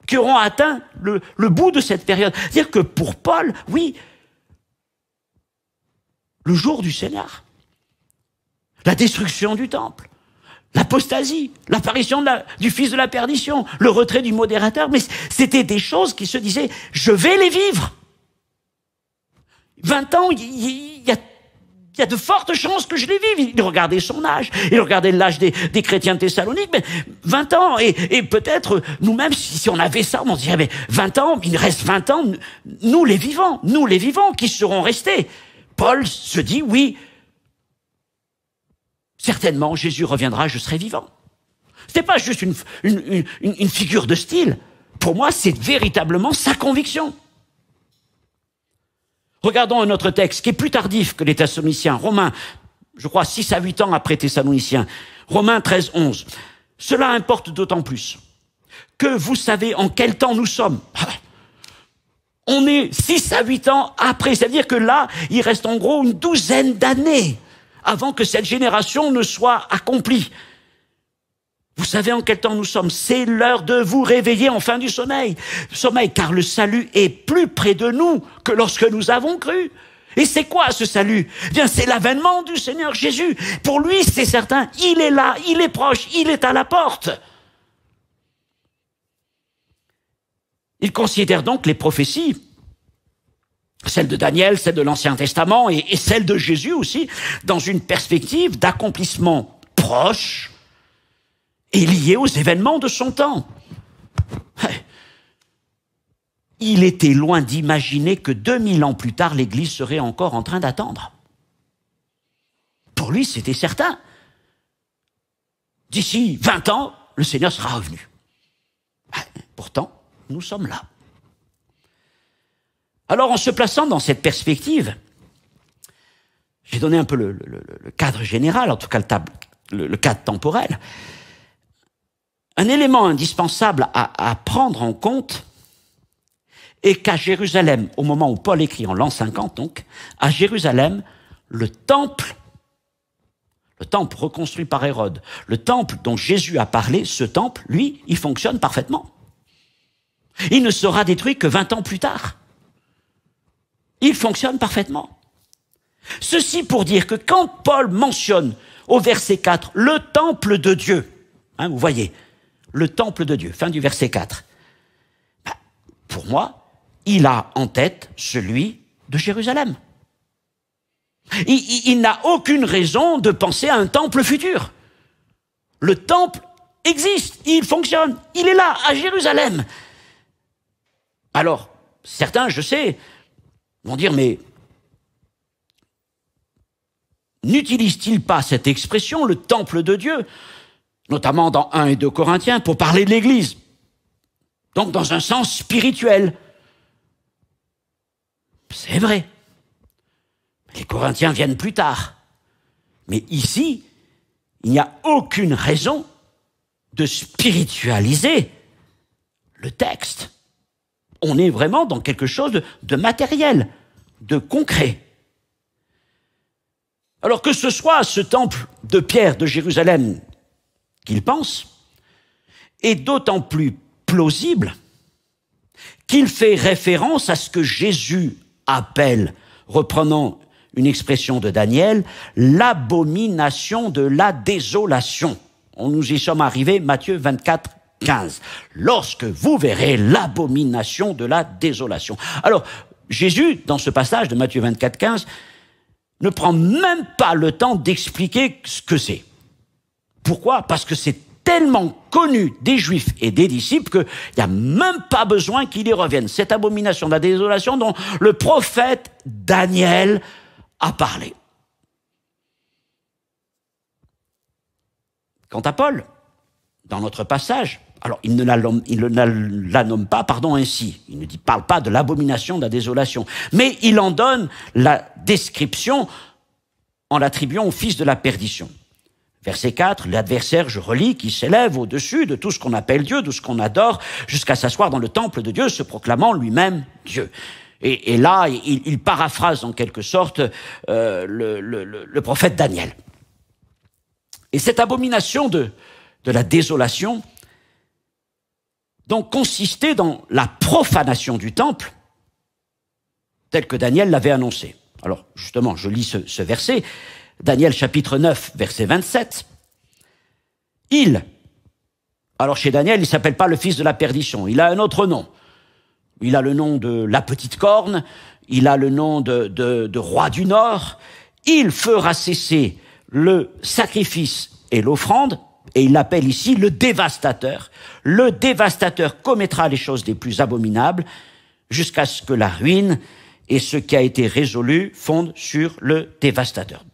qui auront atteint le, le bout de cette période. C'est-à-dire que pour Paul, oui, le jour du Seigneur, la destruction du temple, l'apostasie, l'apparition la, du fils de la perdition, le retrait du modérateur, mais c'était des choses qui se disaient, je vais les vivre. 20 ans, il y, a, de fortes chances que je les vive. Il regardait son âge, il regardait l'âge des, chrétiens de Thessalonique, mais 20 ans, et, peut-être nous-mêmes, si, on avait ça, on se dirait, mais 20 ans, il reste 20 ans, nous les vivants, nous les vivants qui seront restés. Paul se dit, oui, certainement Jésus reviendra, je serai vivant. Ce n'est pas juste une, une, une, figure de style. Pour moi, c'est véritablement sa conviction. Regardons un autre texte, qui est plus tardif que l'État Thessaloniciens. Romain, je crois, 6 à 8 ans après Thessaloniciens. Romains 13, 11. Cela importe d'autant plus que vous savez en quel temps nous sommes. Ah On est 6 à 8 ans après, c'est-à-dire que là, il reste en gros une douzaine d'années avant que cette génération ne soit accomplie. Vous savez en quel temps nous sommes. C'est l'heure de vous réveiller en fin du sommeil. Sommeil, car le salut est plus près de nous que lorsque nous avons cru. Et c'est quoi ce salut eh Bien, c'est l'avènement du Seigneur Jésus. Pour lui, c'est certain, il est là, il est proche, il est à la porte. Il considère donc les prophéties celle de Daniel, celle de l'Ancien Testament et, celle de Jésus aussi, dans une perspective d'accomplissement proche et liée aux événements de son temps. Il était loin d'imaginer que 2000 ans plus tard, l'Église serait encore en train d'attendre. Pour lui, c'était certain. D'ici 20 ans, le Seigneur sera revenu. Pourtant, nous sommes là. Alors en se plaçant dans cette perspective, j'ai donné un peu le, cadre général, en tout cas le, cadre temporel. Un élément indispensable à, prendre en compte est qu'à Jérusalem, au moment où Paul écrit en l'an 50 donc, à Jérusalem, le temple, le temple reconstruit par Hérode, le temple dont Jésus a parlé, ce temple, lui, il fonctionne parfaitement. Il ne sera détruit que 20 ans plus tard il fonctionne parfaitement. Ceci pour dire que quand Paul mentionne au verset 4 le temple de Dieu, hein, vous voyez, le temple de Dieu, fin du verset 4, bah, pour moi, il a en tête celui de Jérusalem. il n'a aucune raison de penser à un temple futur. Le temple existe, il fonctionne, il est là, à Jérusalem. Alors, certains, je sais, vont dire, mais n'utilise-t-il pas cette expression, le temple de Dieu, notamment dans 1 et 2 Corinthiens, pour parler de l'Église Donc dans un sens spirituel. C'est vrai. Les Corinthiens viennent plus tard. Mais ici, il n'y a aucune raison de spiritualiser le texte on est vraiment dans quelque chose de, matériel, de concret. Alors que ce soit ce temple de pierre de Jérusalem qu'il pense, est d'autant plus plausible qu'il fait référence à ce que Jésus appelle, reprenant une expression de Daniel, l'abomination de la désolation. On nous y sommes arrivés, Matthieu 24, 15, lorsque vous verrez l'abomination de la désolation. Alors, Jésus, dans ce passage de Matthieu 24, 15, ne prend même pas le temps d'expliquer ce que c'est. Pourquoi Parce que c'est tellement connu des juifs et des disciples qu'il n'y a même pas besoin qu'il y revienne. Cette abomination de la désolation dont le prophète Daniel a parlé. Quant à Paul, dans notre passage, alors, il ne la, nomme pas, pardon, ainsi. Il ne dit, parle pas de l'abomination de la désolation. Mais il en donne la description en l'attribuant au fils de la perdition. Verset 4, l'adversaire, je relis, qui s'élève au-dessus de tout ce qu'on appelle Dieu, de ce qu'on adore, jusqu'à s'asseoir dans le temple de Dieu, se proclamant lui-même Dieu. Et, là, il, paraphrase en quelque sorte euh, le, prophète Daniel. Et cette abomination de la désolation, donc consistait dans la profanation du temple, tel que Daniel l'avait annoncé. Alors justement, je lis ce, verset, Daniel chapitre 9, verset 27. Il, alors chez Daniel, il s'appelle pas le fils de la perdition, il a un autre nom. Il a le nom de la petite corne, il a le nom de roi du Nord. Il fera cesser le sacrifice et l'offrande et il l'appelle ici le dévastateur. Le dévastateur commettra les choses les plus abominables jusqu'à ce que la ruine et ce qui a été résolu fondent sur le dévastateur.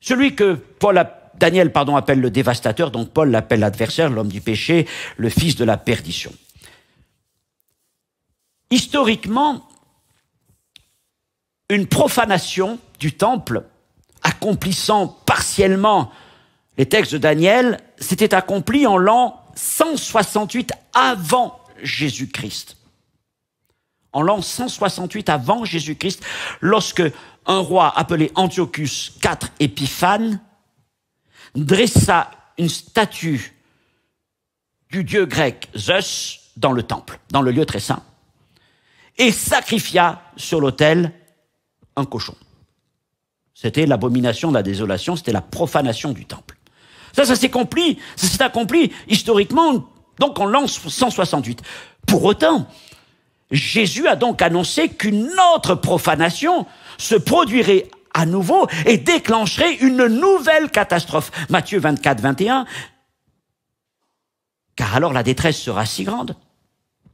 Celui que Paul Daniel pardon, appelle le dévastateur, donc Paul l'appelle l'adversaire, l'homme du péché, le fils de la perdition. Historiquement, une profanation du temple, accomplissant partiellement les textes de Daniel s'étaient accomplis en l'an 168 avant Jésus-Christ. En l'an 168 avant Jésus-Christ, lorsque un roi appelé Antiochus IV Épiphane dressa une statue du dieu grec Zeus dans le temple, dans le lieu très saint, et sacrifia sur l'autel un cochon. C'était l'abomination de la désolation, c'était la profanation du temple. Ça, ça s'est accompli, ça s'est accompli historiquement, donc on lance 168. Pour autant, Jésus a donc annoncé qu'une autre profanation se produirait à nouveau et déclencherait une nouvelle catastrophe. Matthieu 24, 21. Car alors la détresse sera si grande.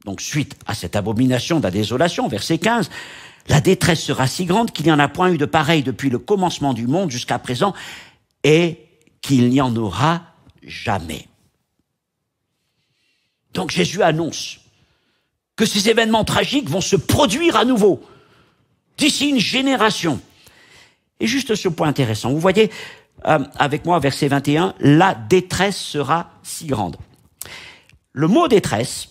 Donc suite à cette abomination de la désolation, verset 15, la détresse sera si grande qu'il n'y en a point eu de pareil depuis le commencement du monde jusqu'à présent et qu'il n'y en aura jamais. Donc Jésus annonce que ces événements tragiques vont se produire à nouveau d'ici une génération. Et juste ce point intéressant, vous voyez euh, avec moi verset 21, la détresse sera si grande. Le mot détresse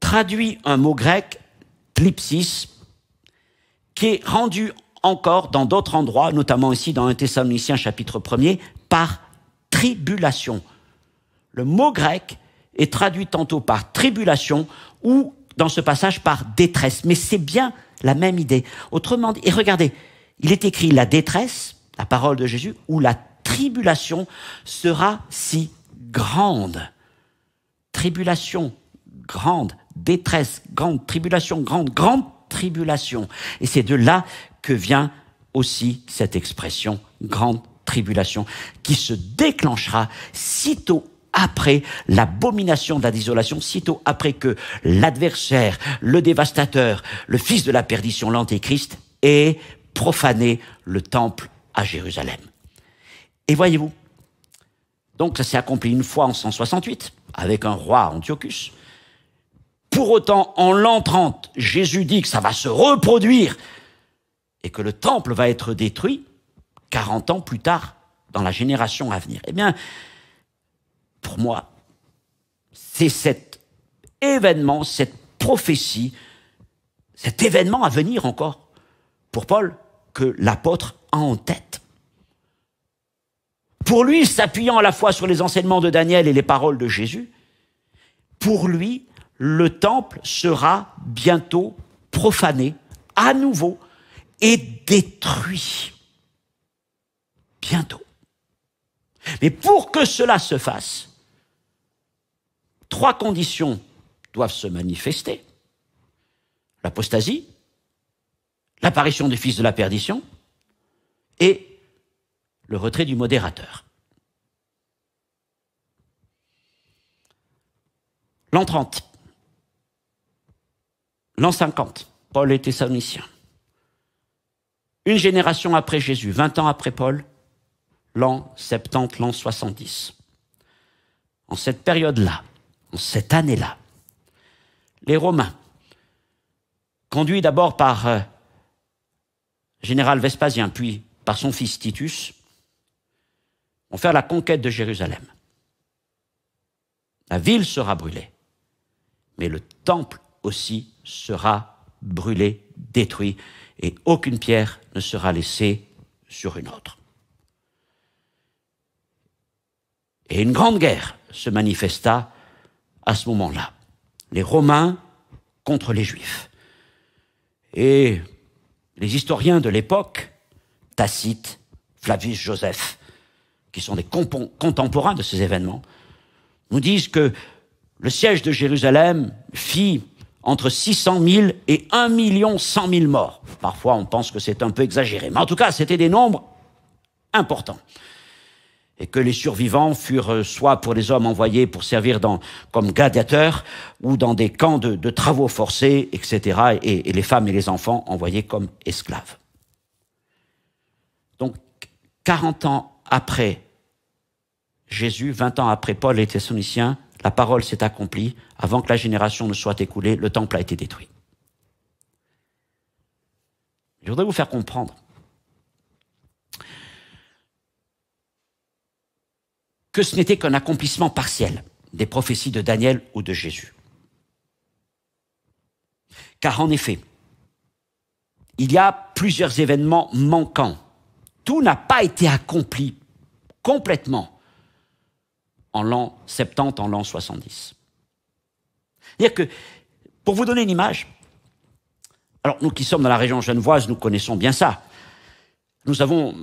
traduit un mot grec, tlipsis, qui est rendu encore dans d'autres endroits, notamment ici dans 1 Thessaloniciens chapitre 1er, par tribulation. Le mot grec est traduit tantôt par tribulation ou dans ce passage par détresse. Mais c'est bien la même idée. Autrement dit, et regardez, il est écrit la détresse, la parole de Jésus, où la tribulation sera si grande. Tribulation, grande, détresse, grande, tribulation, grande, grande tribulation. Et c'est de là que vient aussi cette expression grande tribulation qui se déclenchera sitôt après l'abomination de la désolation, sitôt après que l'adversaire, le dévastateur, le fils de la perdition, l'antéchrist, ait profané le temple à Jérusalem. Et voyez-vous, donc ça s'est accompli une fois en 168 avec un roi Antiochus. Pour autant, en l'an 30, Jésus dit que ça va se reproduire et que le temple va être détruit 40 ans plus tard, dans la génération à venir. Eh bien, pour moi, c'est cet événement, cette prophétie, cet événement à venir encore pour Paul que l'apôtre a en tête. Pour lui, s'appuyant à la fois sur les enseignements de Daniel et les paroles de Jésus, pour lui, le temple sera bientôt profané à nouveau et détruit. Bientôt. Mais pour que cela se fasse, trois conditions doivent se manifester. L'apostasie, l'apparition du fils de la perdition et le retrait du modérateur. L'an 30, l'an 50, Paul était thessalonicien une génération après Jésus, 20 ans après Paul, l'an 70, l'an 70. En cette période-là, en cette année-là, les Romains, conduits d'abord par euh, général Vespasien, puis par son fils Titus, vont faire la conquête de Jérusalem. La ville sera brûlée, mais le temple aussi sera brûlé, détruit et aucune pierre ne sera laissée sur une autre. Et une grande guerre se manifesta à ce moment-là. Les Romains contre les Juifs. Et les historiens de l'époque, Tacite, Flavius Joseph, qui sont des contemporains de ces événements, nous disent que le siège de Jérusalem fit entre 600 000 et 1 million 100 000 morts. Parfois, on pense que c'est un peu exagéré, mais en tout cas, c'était des nombres importants. Et que les survivants furent euh, soit pour les hommes envoyés pour servir dans, comme gladiateurs ou dans des camps de, travaux forcés, etc., et, les femmes et les enfants envoyés comme esclaves. Donc, 40 ans après Jésus, 20 ans après Paul et Thessaloniciens, la parole s'est accomplie. Avant que la génération ne soit écoulée, le temple a été détruit. Je voudrais vous faire comprendre que ce n'était qu'un accomplissement partiel des prophéties de Daniel ou de Jésus. Car en effet, il y a plusieurs événements manquants. Tout n'a pas été accompli complètement en l'an 70, en l'an 70. Dire que, pour vous donner une image, alors nous qui sommes dans la région genevoise, nous connaissons bien ça. Nous avons,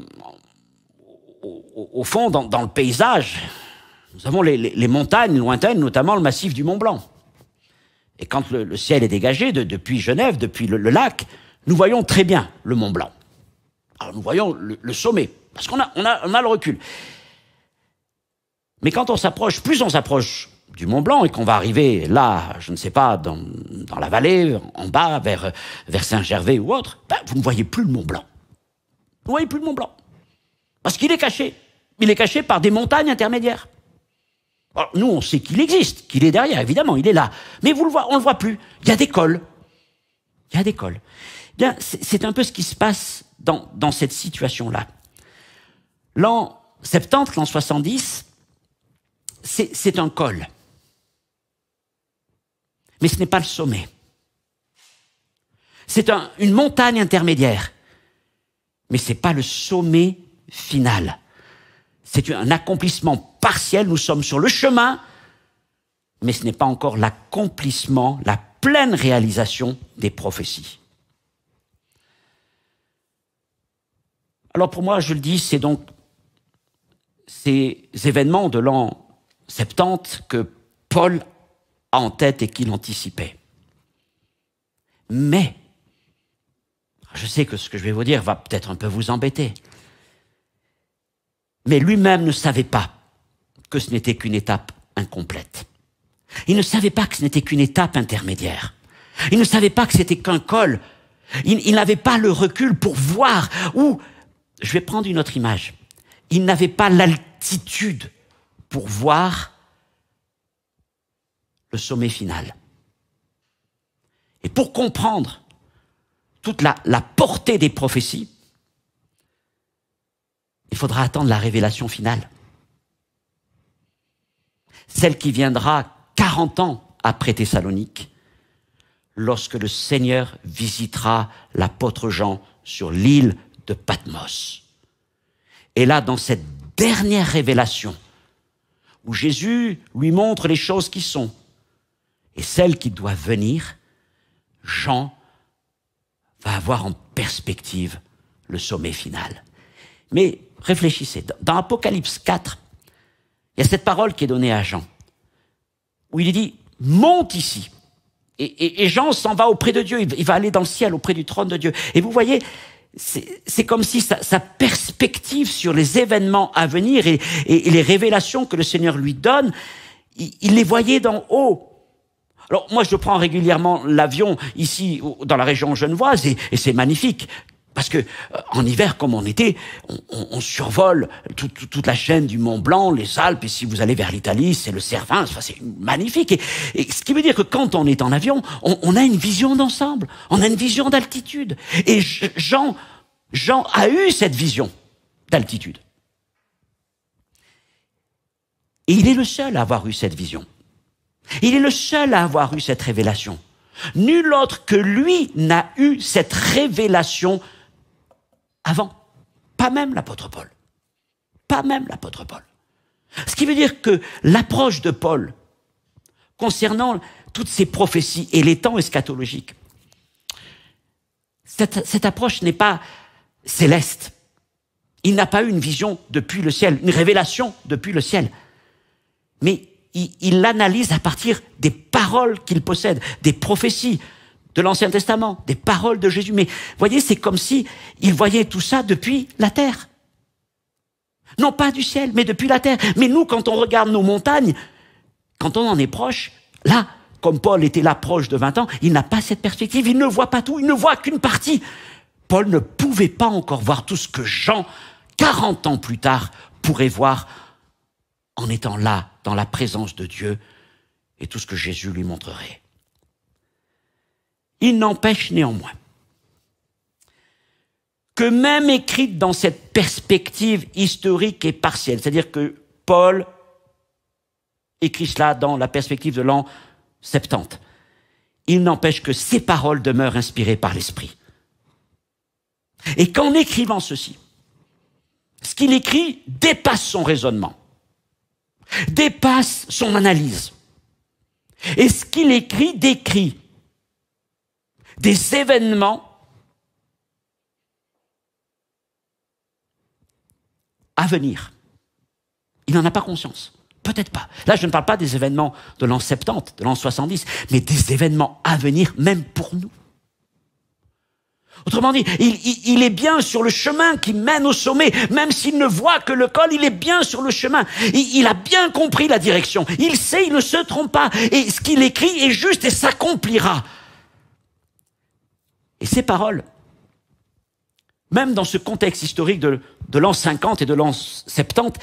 au, fond, dans, le paysage, nous avons les, montagnes lointaines, notamment le massif du Mont Blanc. Et quand le, ciel est dégagé depuis Genève, depuis le, lac, nous voyons très bien le Mont Blanc. Alors nous voyons le, sommet, parce qu'on a, on a, a le recul. Mais quand on s'approche, plus on s'approche du Mont Blanc et qu'on va arriver là, je ne sais pas, dans, dans la vallée, en bas, vers, vers Saint-Gervais ou autre, ben, vous ne voyez plus le Mont Blanc. Vous ne voyez plus le Mont Blanc. Parce qu'il est caché. Il est caché par des montagnes intermédiaires. Alors, nous, on sait qu'il existe, qu'il est derrière, évidemment, il est là. Mais vous le voyez, on ne le voit plus. Il y a des cols. Il y a des cols. Eh bien, c'est un peu ce qui se passe dans, dans cette situation-là. L'an 70, l'an 70, c'est un col. Mais ce n'est pas le sommet. C'est une montagne intermédiaire. Mais ce n'est pas le sommet final. C'est un accomplissement partiel. Nous sommes sur le chemin, mais ce n'est pas encore l'accomplissement, la pleine réalisation des prophéties. Alors pour moi, je le dis, c'est donc ces événements de l'an Septante que Paul a en tête et qu'il anticipait. Mais, je sais que ce que je vais vous dire va peut-être un peu vous embêter, mais lui-même ne savait pas que ce n'était qu'une étape incomplète. Il ne savait pas que ce n'était qu'une étape intermédiaire. Il ne savait pas que c'était qu'un col. Il, il n'avait pas le recul pour voir où... Je vais prendre une autre image. Il n'avait pas l'altitude pour voir le sommet final. Et pour comprendre toute la, portée des prophéties, il faudra attendre la révélation finale. Celle qui viendra 40 ans après Thessalonique, lorsque le Seigneur visitera l'apôtre Jean sur l'île de Patmos. Et là, dans cette dernière révélation, où Jésus lui montre les choses qui sont et celles qui doivent venir, Jean va avoir en perspective le sommet final. Mais réfléchissez, dans Apocalypse 4, il y a cette parole qui est donnée à Jean, où il dit, monte ici. Et, et Jean s'en va auprès de Dieu, il va aller dans le ciel auprès du trône de Dieu. Et vous voyez, c'est comme si sa, perspective sur les événements à venir et, les révélations que le Seigneur lui donne, il, les voyait d'en haut. Alors moi, je prends régulièrement l'avion ici dans la région genevoise et, et c'est magnifique. Parce que euh, en hiver, comme en été, on, survole toute la chaîne du Mont Blanc, les Alpes, et si vous allez vers l'Italie, c'est le Cervin, enfin, c'est magnifique. Et, ce qui veut dire que quand on est en avion, on, a une vision d'ensemble, on a une vision d'altitude. Et Jean, Jean a eu cette vision d'altitude. Et il est le seul à avoir eu cette vision. Il est le seul à avoir eu cette révélation. Nul autre que lui n'a eu cette révélation avant. Pas même l'apôtre Paul. Pas même l'apôtre Paul. Ce qui veut dire que l'approche de Paul concernant toutes ces prophéties et les temps eschatologiques, cette, cette approche n'est pas céleste. Il n'a pas eu une vision depuis le ciel, une révélation depuis le ciel. Mais il l'analyse à partir des paroles qu'il possède, des prophéties, de l'Ancien Testament, des paroles de Jésus. Mais voyez, c'est comme si il voyait tout ça depuis la terre. Non pas du ciel, mais depuis la terre. Mais nous, quand on regarde nos montagnes, quand on en est proche, là, comme Paul était là proche de 20 ans, il n'a pas cette perspective, il ne voit pas tout, il ne voit qu'une partie. Paul ne pouvait pas encore voir tout ce que Jean, 40 ans plus tard, pourrait voir en étant là, dans la présence de Dieu, et tout ce que Jésus lui montrerait. Il n'empêche néanmoins que même écrite dans cette perspective historique et partielle, c'est-à-dire que Paul écrit cela dans la perspective de l'an 70, il n'empêche que ses paroles demeurent inspirées par l'Esprit. Et qu'en écrivant ceci, ce qu'il écrit dépasse son raisonnement, dépasse son analyse. Et ce qu'il écrit décrit des événements à venir. Il n'en a pas conscience. Peut-être pas. Là, je ne parle pas des événements de l'an 70, de l'an 70, mais des événements à venir, même pour nous. Autrement dit, il, est bien sur le chemin qui mène au sommet, même s'il ne voit que le col, il est bien sur le chemin. il a bien compris la direction. Il sait, il ne se trompe pas. Et ce qu'il écrit est juste et s'accomplira. Et ces paroles, même dans ce contexte historique de, l'an 50 et de l'an 70,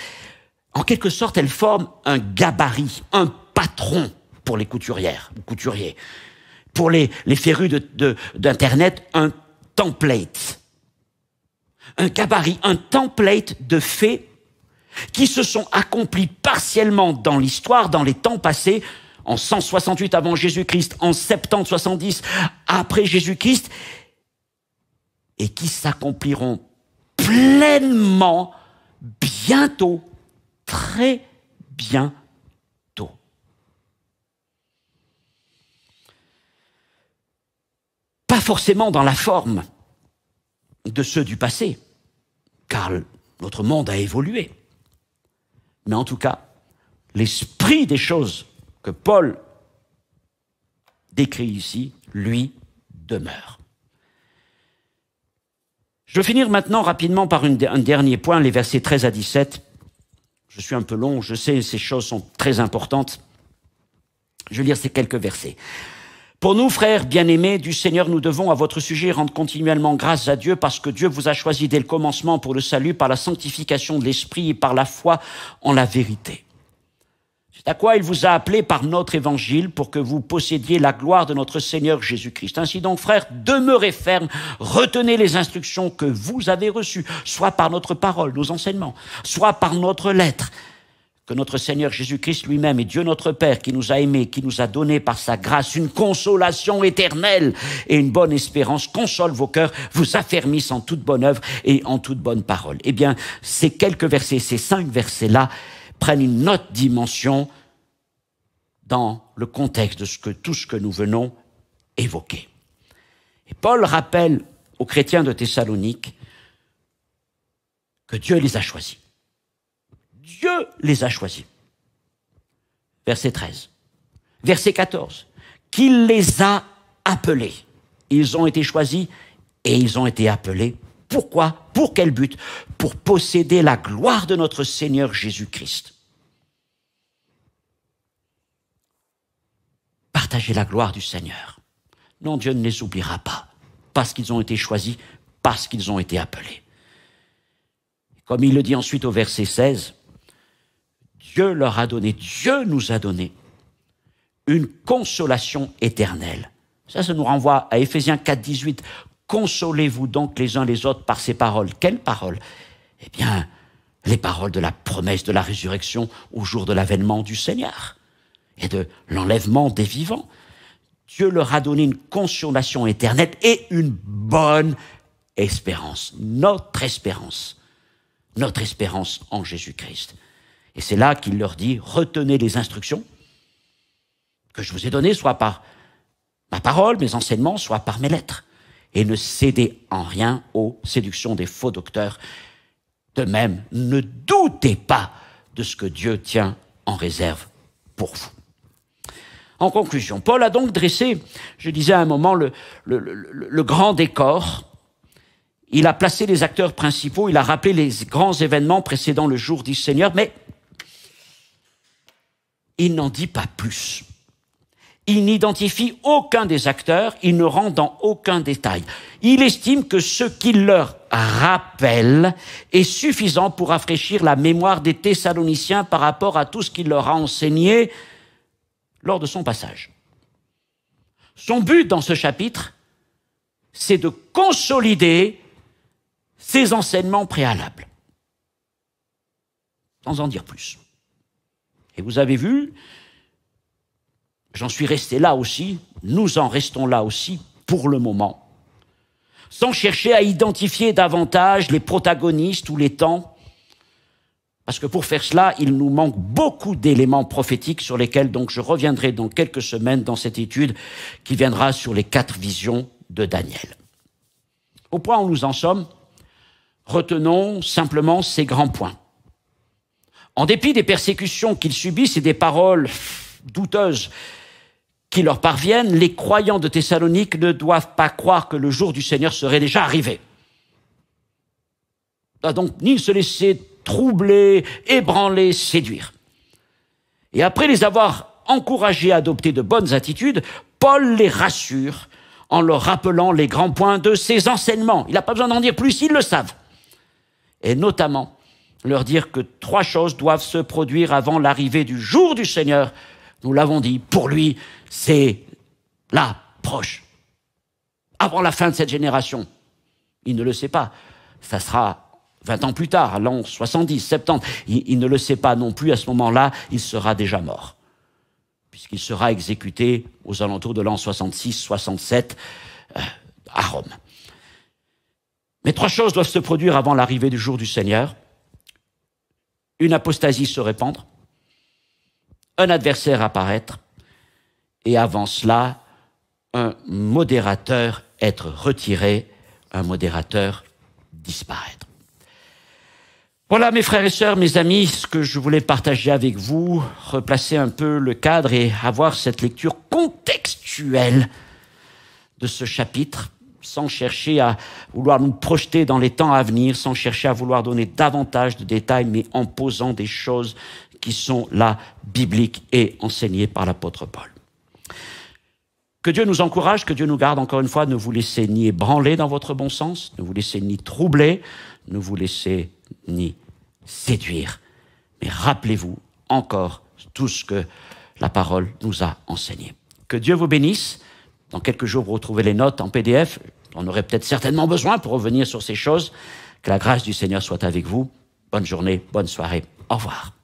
en quelque sorte, elles forment un gabarit, un patron pour les couturières, couturiers. Pour les, les férus d'Internet, de, un template. Un gabarit, un template de faits qui se sont accomplis partiellement dans l'histoire, dans les temps passés, en 168 avant Jésus-Christ, en 70 70 après Jésus-Christ, et qui s'accompliront pleinement bientôt, très bientôt. Pas forcément dans la forme de ceux du passé, car notre monde a évolué, mais en tout cas, l'esprit des choses que Paul décrit ici, lui, demeure. Je veux finir maintenant rapidement par un dernier point, les versets 13 à 17. Je suis un peu long, je sais, ces choses sont très importantes. Je vais lire ces quelques versets. Pour nous, frères bien-aimés du Seigneur, nous devons à votre sujet rendre continuellement grâce à Dieu parce que Dieu vous a choisi dès le commencement pour le salut par la sanctification de l'Esprit et par la foi en la vérité. C'est à quoi il vous a appelé par notre évangile pour que vous possédiez la gloire de notre Seigneur Jésus-Christ. Ainsi donc, frères, demeurez fermes, retenez les instructions que vous avez reçues, soit par notre parole, nos enseignements, soit par notre lettre. Que notre Seigneur Jésus-Christ lui-même et Dieu notre Père, qui nous a aimés, qui nous a donné par sa grâce une consolation éternelle et une bonne espérance, console vos cœurs, vous affermisse en toute bonne œuvre et en toute bonne parole. Eh bien, ces quelques versets, ces cinq versets-là, prennent une autre dimension dans le contexte de ce que, tout ce que nous venons évoquer. Et Paul rappelle aux chrétiens de Thessalonique que Dieu les a choisis. Dieu les a choisis. Verset 13. Verset 14. Qu'il les a appelés. Ils ont été choisis et ils ont été appelés pourquoi Pour quel but Pour posséder la gloire de notre Seigneur Jésus-Christ. Partager la gloire du Seigneur. Non, Dieu ne les oubliera pas, parce qu'ils ont été choisis, parce qu'ils ont été appelés. Comme il le dit ensuite au verset 16, Dieu leur a donné, Dieu nous a donné une consolation éternelle. Ça, ça nous renvoie à Ephésiens 4, 18. Consolez-vous donc les uns les autres par ces paroles. Quelles paroles Eh bien, les paroles de la promesse de la résurrection au jour de l'avènement du Seigneur et de l'enlèvement des vivants. Dieu leur a donné une consolation éternelle et une bonne espérance, notre espérance, notre espérance en Jésus-Christ. Et c'est là qu'il leur dit, retenez les instructions que je vous ai données, soit par ma parole, mes enseignements, soit par mes lettres et ne cédez en rien aux séductions des faux docteurs. De même, ne doutez pas de ce que Dieu tient en réserve pour vous. En conclusion, Paul a donc dressé, je disais à un moment, le, le, grand décor. Il a placé les acteurs principaux, il a rappelé les grands événements précédant le jour du Seigneur, mais il n'en dit pas plus. Il n'identifie aucun des acteurs, il ne rentre dans aucun détail. Il estime que ce qu'il leur rappelle est suffisant pour rafraîchir la mémoire des Thessaloniciens par rapport à tout ce qu'il leur a enseigné lors de son passage. Son but dans ce chapitre, c'est de consolider ses enseignements préalables. Sans en dire plus. Et vous avez vu, J'en suis resté là aussi, nous en restons là aussi pour le moment, sans chercher à identifier davantage les protagonistes ou les temps, parce que pour faire cela, il nous manque beaucoup d'éléments prophétiques sur lesquels donc je reviendrai dans quelques semaines dans cette étude qui viendra sur les quatre visions de Daniel. Au point où nous en sommes, retenons simplement ces grands points. En dépit des persécutions qu'il subissent et des paroles douteuses qui leur parviennent, les croyants de Thessalonique ne doivent pas croire que le jour du Seigneur serait déjà arrivé. Donc, ni se laisser troubler, ébranler, séduire. Et après les avoir encouragés à adopter de bonnes attitudes, Paul les rassure en leur rappelant les grands points de ses enseignements. Il n'a pas besoin d'en dire plus, ils le savent. Et notamment, leur dire que trois choses doivent se produire avant l'arrivée du jour du Seigneur, nous l'avons dit, pour lui, c'est proche, Avant la fin de cette génération. Il ne le sait pas. Ça sera 20 ans plus tard, l'an 70, 70. Il, ne le sait pas non plus. À ce moment-là, il sera déjà mort. Puisqu'il sera exécuté aux alentours de l'an 66, 67 euh, à Rome. Mais trois choses doivent se produire avant l'arrivée du jour du Seigneur. Une apostasie se répandre, un adversaire apparaître et avant cela, un modérateur être retiré, un modérateur disparaître. Voilà mes frères et sœurs, mes amis, ce que je voulais partager avec vous, replacer un peu le cadre et avoir cette lecture contextuelle de ce chapitre, sans chercher à vouloir nous projeter dans les temps à venir, sans chercher à vouloir donner davantage de détails, mais en posant des choses qui sont là bibliques et enseignées par l'apôtre Paul. Que Dieu nous encourage, que Dieu nous garde encore une fois, ne vous laissez ni ébranler dans votre bon sens, ne vous laissez ni troubler, ne vous laissez ni séduire. Mais rappelez-vous encore tout ce que la parole nous a enseigné. Que Dieu vous bénisse. Dans quelques jours, vous retrouvez les notes en PDF. On aurait peut-être certainement besoin pour revenir sur ces choses. Que la grâce du Seigneur soit avec vous. Bonne journée, bonne soirée. Au revoir.